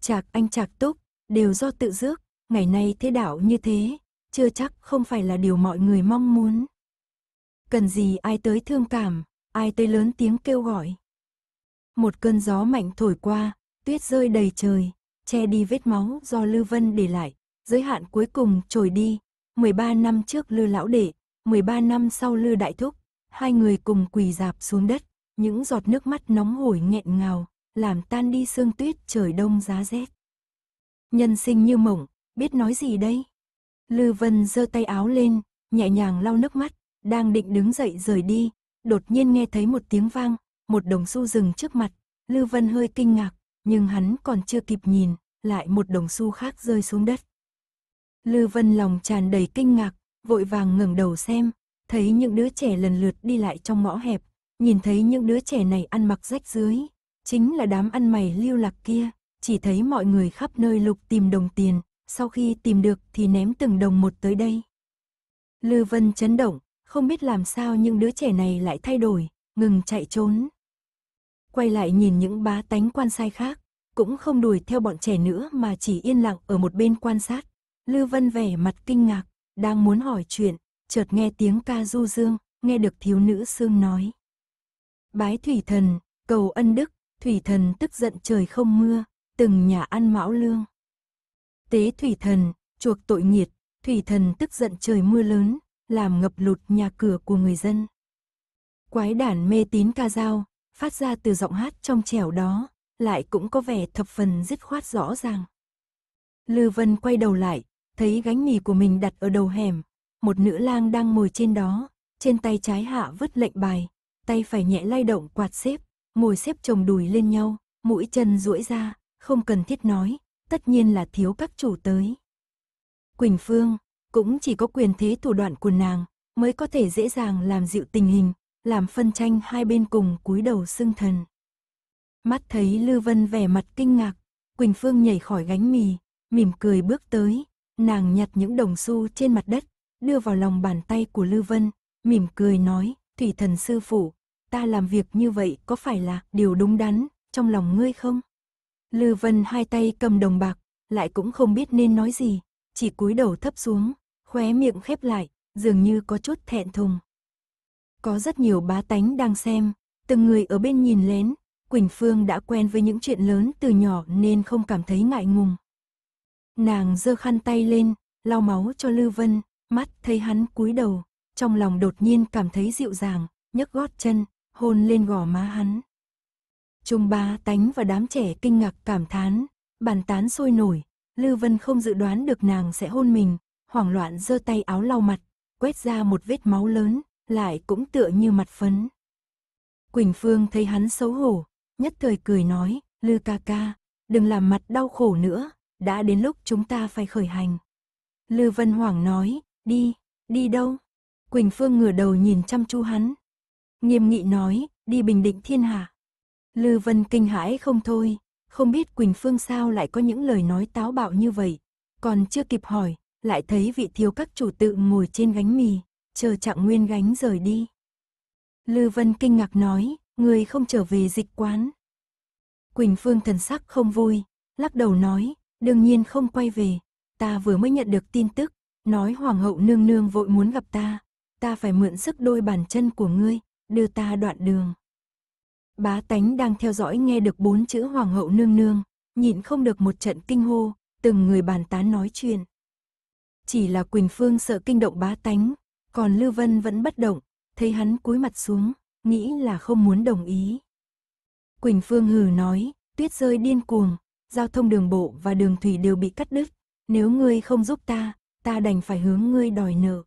Chạc anh chạc túc, đều do tự dước, ngày nay thế đạo như thế, chưa chắc không phải là điều mọi người mong muốn. Cần gì ai tới thương cảm, ai tới lớn tiếng kêu gọi. Một cơn gió mạnh thổi qua, tuyết rơi đầy trời, che đi vết máu do Lưu Vân để lại, giới hạn cuối cùng trồi đi. 13 năm trước Lưu Lão Đệ, 13 năm sau Lư Đại Thúc, hai người cùng quỳ dạp xuống đất, những giọt nước mắt nóng hổi nghẹn ngào, làm tan đi sương tuyết trời đông giá rét. Nhân sinh như mộng, biết nói gì đây? Lư Vân giơ tay áo lên, nhẹ nhàng lau nước mắt, đang định đứng dậy rời đi, đột nhiên nghe thấy một tiếng vang, một đồng xu dừng trước mặt, Lư Vân hơi kinh ngạc, nhưng hắn còn chưa kịp nhìn, lại một đồng xu khác rơi xuống đất. Lư Vân lòng tràn đầy kinh ngạc, vội vàng ngẩng đầu xem, thấy những đứa trẻ lần lượt đi lại trong ngõ hẹp, nhìn thấy những đứa trẻ này ăn mặc rách dưới, chính là đám ăn mày lưu lạc kia, chỉ thấy mọi người khắp nơi lục tìm đồng tiền, sau khi tìm được thì ném từng đồng một tới đây. Lư Vân chấn động, không biết làm sao những đứa trẻ này lại thay đổi, ngừng chạy trốn. Quay lại nhìn những bá tánh quan sai khác, cũng không đuổi theo bọn trẻ nữa mà chỉ yên lặng ở một bên quan sát. Lư Vân vẻ mặt kinh ngạc, đang muốn hỏi chuyện, chợt nghe tiếng ca du dương, nghe được thiếu nữ xương nói. Bái thủy thần, cầu ân đức, thủy thần tức giận trời không mưa, từng nhà ăn mão lương. Tế thủy thần, chuộc tội nghiệt, thủy thần tức giận trời mưa lớn, làm ngập lụt nhà cửa của người dân. Quái đản mê tín ca dao, phát ra từ giọng hát trong trẻo đó, lại cũng có vẻ thập phần dứt khoát rõ ràng. Lư Vân quay đầu lại, thấy gánh mì của mình đặt ở đầu hẻm, một nữ lang đang ngồi trên đó, trên tay trái hạ vứt lệnh bài, tay phải nhẹ lay động quạt xếp, ngồi xếp chồng đùi lên nhau, mũi chân duỗi ra, không cần thiết nói, tất nhiên là thiếu các chủ tới. Quỳnh Phương, cũng chỉ có quyền thế thủ đoạn của nàng, mới có thể dễ dàng làm dịu tình hình, làm phân tranh hai bên cùng cúi đầu xưng thần. Mắt thấy Lư Vân vẻ mặt kinh ngạc, Quỳnh Phương nhảy khỏi gánh mì, mỉm cười bước tới, Nàng nhặt những đồng xu trên mặt đất, đưa vào lòng bàn tay của Lưu Vân, mỉm cười nói, thủy thần sư phụ, ta làm việc như vậy có phải là điều đúng đắn trong lòng ngươi không? Lưu Vân hai tay cầm đồng bạc, lại cũng không biết nên nói gì, chỉ cúi đầu thấp xuống, khóe miệng khép lại, dường như có chút thẹn thùng. Có rất nhiều bá tánh đang xem, từng người ở bên nhìn lén, Quỳnh Phương đã quen với những chuyện lớn từ nhỏ nên không cảm thấy ngại ngùng. Nàng giơ khăn tay lên, lau máu cho Lưu Vân, mắt thấy hắn cúi đầu, trong lòng đột nhiên cảm thấy dịu dàng, nhấc gót chân, hôn lên gò má hắn. Trung bá tánh và đám trẻ kinh ngạc cảm thán, bàn tán sôi nổi, Lưu Vân không dự đoán được nàng sẽ hôn mình, hoảng loạn giơ tay áo lau mặt, quét ra một vết máu lớn, lại cũng tựa như mặt phấn. Quỳnh Phương thấy hắn xấu hổ, nhất thời cười nói, Lư ca ca, đừng làm mặt đau khổ nữa, đã đến lúc chúng ta phải khởi hành. Lư Vân Hoàng nói, đi, đi đâu? Quỳnh Phương ngửa đầu nhìn chăm chú hắn. Nghiêm nghị nói, đi bình định thiên hạ. Lư Vân kinh hãi không thôi, không biết Quỳnh Phương sao lại có những lời nói táo bạo như vậy. Còn chưa kịp hỏi, lại thấy vị thiếu các chủ tự ngồi trên gánh mì, chờ trạng nguyên gánh rời đi. Lư Vân kinh ngạc nói, người không trở về dịch quán. Quỳnh Phương thần sắc không vui, lắc đầu nói, đương nhiên không quay về. Ta vừa mới nhận được tin tức, nói hoàng hậu nương nương vội muốn gặp ta, ta phải mượn sức đôi bàn chân của ngươi, đưa ta đoạn đường. Bá tánh đang theo dõi nghe được bốn chữ hoàng hậu nương nương, nhịn không được một trận kinh hô, từng người bàn tán nói chuyện. Chỉ là Quỳnh Phương sợ kinh động bá tánh, còn Lưu Vân vẫn bất động, thấy hắn cúi mặt xuống, nghĩ là không muốn đồng ý. Quỳnh Phương hừ nói, tuyết rơi điên cuồng, giao thông đường bộ và đường thủy đều bị cắt đứt. Nếu ngươi không giúp ta, ta đành phải hướng ngươi đòi nợ.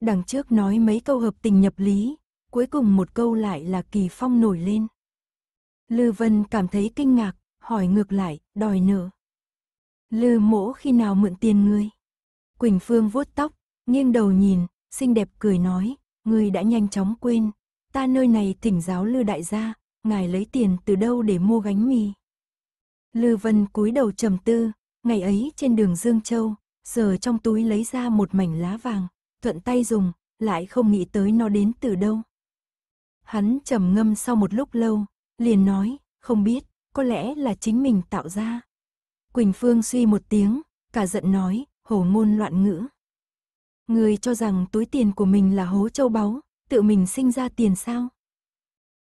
Đằng trước nói mấy câu hợp tình nhập lý, cuối cùng một câu lại là kỳ phong nổi lên. Lư Vân cảm thấy kinh ngạc, hỏi ngược lại, đòi nợ. Lư mỗ khi nào mượn tiền ngươi? Quỳnh Phương vuốt tóc, nghiêng đầu nhìn, xinh đẹp cười nói, ngươi đã nhanh chóng quên. Ta nơi này thỉnh giáo Lư đại gia, ngài lấy tiền từ đâu để mua gánh mì? Lư Vân cúi đầu trầm tư, ngày ấy trên đường Dương Châu, giờ trong túi lấy ra một mảnh lá vàng, thuận tay dùng, lại không nghĩ tới nó đến từ đâu. Hắn trầm ngâm sau một lúc lâu, liền nói, không biết, có lẽ là chính mình tạo ra. Quỳnh Phương suy một tiếng, cả giận nói, hổ ngôn loạn ngữ. Người cho rằng túi tiền của mình là hố châu báu, tự mình sinh ra tiền sao?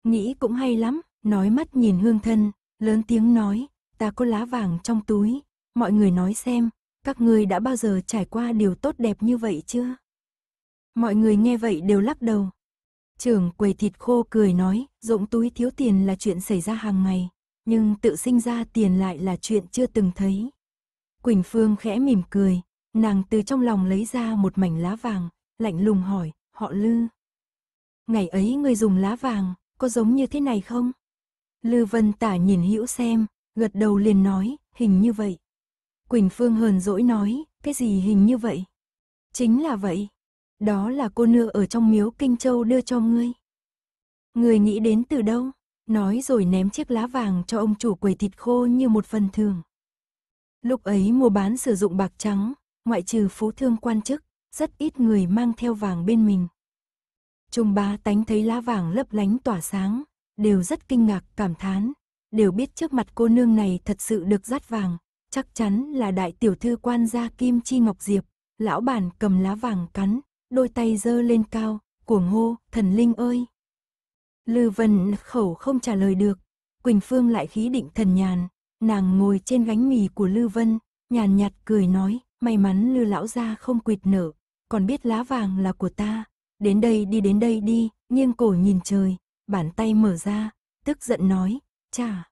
Nghĩ cũng hay lắm, nói mắt nhìn hương thân, lớn tiếng nói, ta có lá vàng trong túi, mọi người nói xem, các ngươi đã bao giờ trải qua điều tốt đẹp như vậy chưa? Mọi người nghe vậy đều lắc đầu. Trưởng quầy thịt khô cười nói, rộng túi thiếu tiền là chuyện xảy ra hàng ngày, nhưng tự sinh ra tiền lại là chuyện chưa từng thấy. Quỳnh Phương khẽ mỉm cười, nàng từ trong lòng lấy ra một mảnh lá vàng, lạnh lùng hỏi, họ Lư. Ngày ấy người dùng lá vàng, có giống như thế này không? Lư Vân Tả nhìn hữu xem, gật đầu liền nói, hình như vậy. Quỳnh Phương hờn dỗi nói, cái gì hình như vậy? Chính là vậy. Đó là cô nương ở trong miếu Kinh Châu đưa cho ngươi. Người nghĩ đến từ đâu? Nói rồi ném chiếc lá vàng cho ông chủ quầy thịt khô như một phần thường. Lúc ấy mua bán sử dụng bạc trắng, ngoại trừ phú thương quan chức, rất ít người mang theo vàng bên mình. Trung bá tánh thấy lá vàng lấp lánh tỏa sáng, đều rất kinh ngạc cảm thán, đều biết trước mặt cô nương này thật sự được dắt vàng, chắc chắn là đại tiểu thư quan gia Kim Chi Ngọc Diệp, lão bản cầm lá vàng cắn, đôi tay giơ lên cao, cuồng hô, thần linh ơi. Lư Vân khẩu không trả lời được, Quỳnh Phương lại khí định thần nhàn, nàng ngồi trên gánh mì của Lư Vân, nhàn nhạt cười nói, may mắn Lư lão gia không quỵt nở, còn biết lá vàng là của ta, đến đây đi đến đây đi, nghiêng cổ nhìn trời, bàn tay mở ra, tức giận nói, trả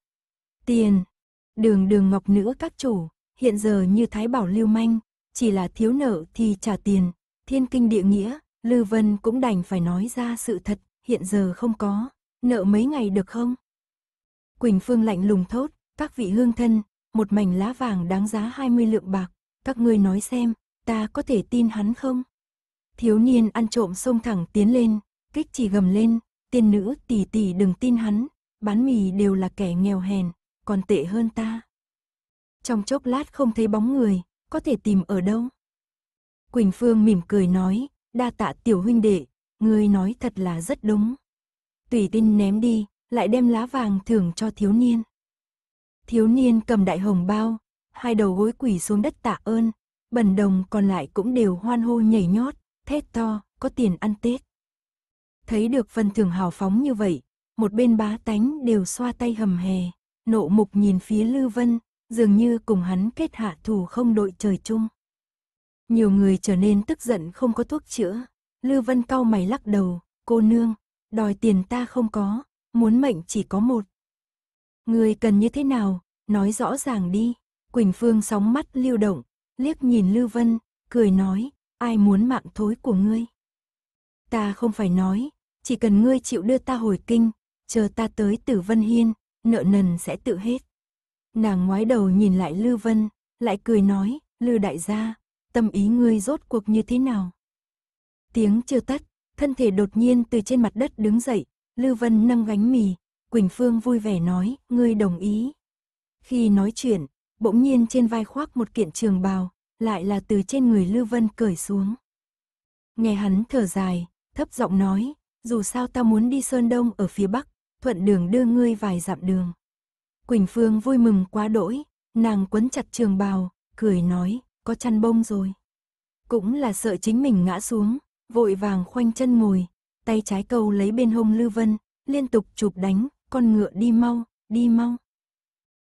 tiền. Đường đường ngọc nữa các chủ, hiện giờ như Thái Bảo lưu manh, chỉ là thiếu nợ thì trả tiền, thiên kinh địa nghĩa, Lư Vân cũng đành phải nói ra sự thật, hiện giờ không có, nợ mấy ngày được không? Quỳnh Phương lạnh lùng thốt, các vị hương thân, một mảnh lá vàng đáng giá 20 lượng bạc, các ngươi nói xem, ta có thể tin hắn không? Thiếu niên ăn trộm xông thẳng tiến lên, kích chỉ gầm lên, tiên nữ tỷ tỷ đừng tin hắn, bán mì đều là kẻ nghèo hèn, còn tệ hơn ta. Trong chốc lát không thấy bóng người, có thể tìm ở đâu? Quỳnh Phương mỉm cười nói, đa tạ tiểu huynh đệ, ngươi nói thật là rất đúng. Tùy tin ném đi, lại đem lá vàng thưởng cho thiếu niên. Thiếu niên cầm đại hồng bao, hai đầu gối quỳ xuống đất tạ ơn, bần đồng còn lại cũng đều hoan hô nhảy nhót, thét to, có tiền ăn Tết. Thấy được phần thưởng hào phóng như vậy, một bên bá tánh đều xoa tay hầm hè. Nộ mục nhìn phía Lưu Vân, dường như cùng hắn kết hạ thù không đội trời chung. Nhiều người trở nên tức giận không có thuốc chữa. Lưu Vân cau mày lắc đầu, cô nương, đòi tiền ta không có, muốn mệnh chỉ có một. Người cần như thế nào, nói rõ ràng đi. Quỳnh Phương sóng mắt lưu động, liếc nhìn Lưu Vân, cười nói, ai muốn mạng thối của ngươi. Ta không phải nói, chỉ cần ngươi chịu đưa ta hồi kinh, chờ ta tới Tử Vân Hiên, nợ nần sẽ tự hết. Nàng ngoái đầu nhìn lại Lưu Vân, lại cười nói, Lưu đại gia, tâm ý ngươi rốt cuộc như thế nào? Tiếng chưa tắt, thân thể đột nhiên từ trên mặt đất đứng dậy, Lưu Vân nâng gánh mì, Quỳnh Phương vui vẻ nói, ngươi đồng ý. Khi nói chuyện, bỗng nhiên trên vai khoác một kiện trường bào, lại là từ trên người Lưu Vân cởi xuống. Nghe hắn thở dài, thấp giọng nói, dù sao ta muốn đi Sơn Đông ở phía Bắc, thuận đường đưa ngươi vài dặm đường. Quỳnh Phương vui mừng quá đỗi, nàng quấn chặt trường bào, cười nói, có chăn bông rồi. Cũng là sợ chính mình ngã xuống, vội vàng khoanh chân ngồi, tay trái câu lấy bên hông lưu Vân, liên tục chụp đánh, con ngựa đi mau, đi mau.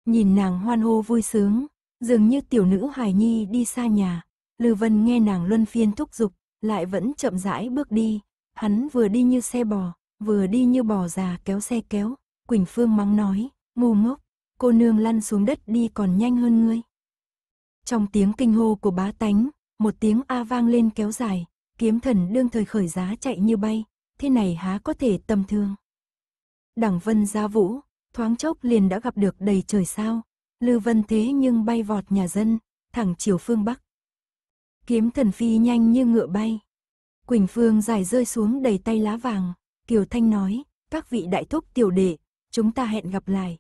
Nhìn nàng hoan hô vui sướng, dường như tiểu nữ hài nhi đi xa nhà, lưu Vân nghe nàng luân phiên thúc giục, lại vẫn chậm rãi bước đi, hắn vừa đi như xe bò, vừa đi như bò già kéo xe kéo, Quỳnh Phương mắng nói, ngu ngốc, cô nương lăn xuống đất đi còn nhanh hơn ngươi. Trong tiếng kinh hô của bá tánh, một tiếng A vang lên kéo dài, kiếm thần đương thời khởi giá chạy như bay, thế này há có thể tâm thương. Đảng Vân gia vũ, thoáng chốc liền đã gặp được đầy trời sao, Lư Vân thế nhưng bay vọt nhà dân, thẳng chiều phương Bắc. Kiếm thần phi nhanh như ngựa bay. Quỳnh Phương dài rơi xuống đầy tay lá vàng, Kiều Thanh nói, các vị đại thúc tiểu đệ, chúng ta hẹn gặp lại.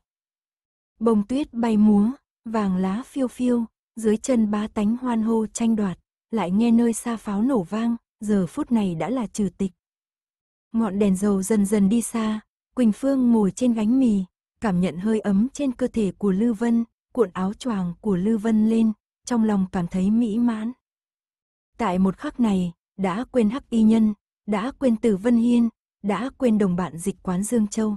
Bông tuyết bay múa, vàng lá phiêu phiêu, dưới chân bá tánh hoan hô tranh đoạt, lại nghe nơi xa pháo nổ vang, giờ phút này đã là trừ tịch. Ngọn đèn dầu dần dần đi xa, Quỳnh Phương ngồi trên gánh mì, cảm nhận hơi ấm trên cơ thể của Lưu Vân, cuộn áo choàng của Lưu Vân lên, trong lòng cảm thấy mỹ mãn. Tại một khắc này, đã quên Hắc Y Nhân, đã quên Tử Vân Hiên, đã quên đồng bạn dịch quán Dương Châu.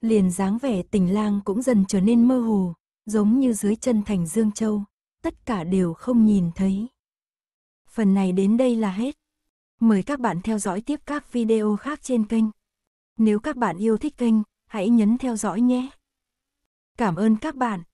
Liền dáng vẻ tình lang cũng dần trở nên mơ hồ, giống như dưới chân thành Dương Châu, tất cả đều không nhìn thấy. Phần này đến đây là hết. Mời các bạn theo dõi tiếp các video khác trên kênh. Nếu các bạn yêu thích kênh, hãy nhấn theo dõi nhé. Cảm ơn các bạn.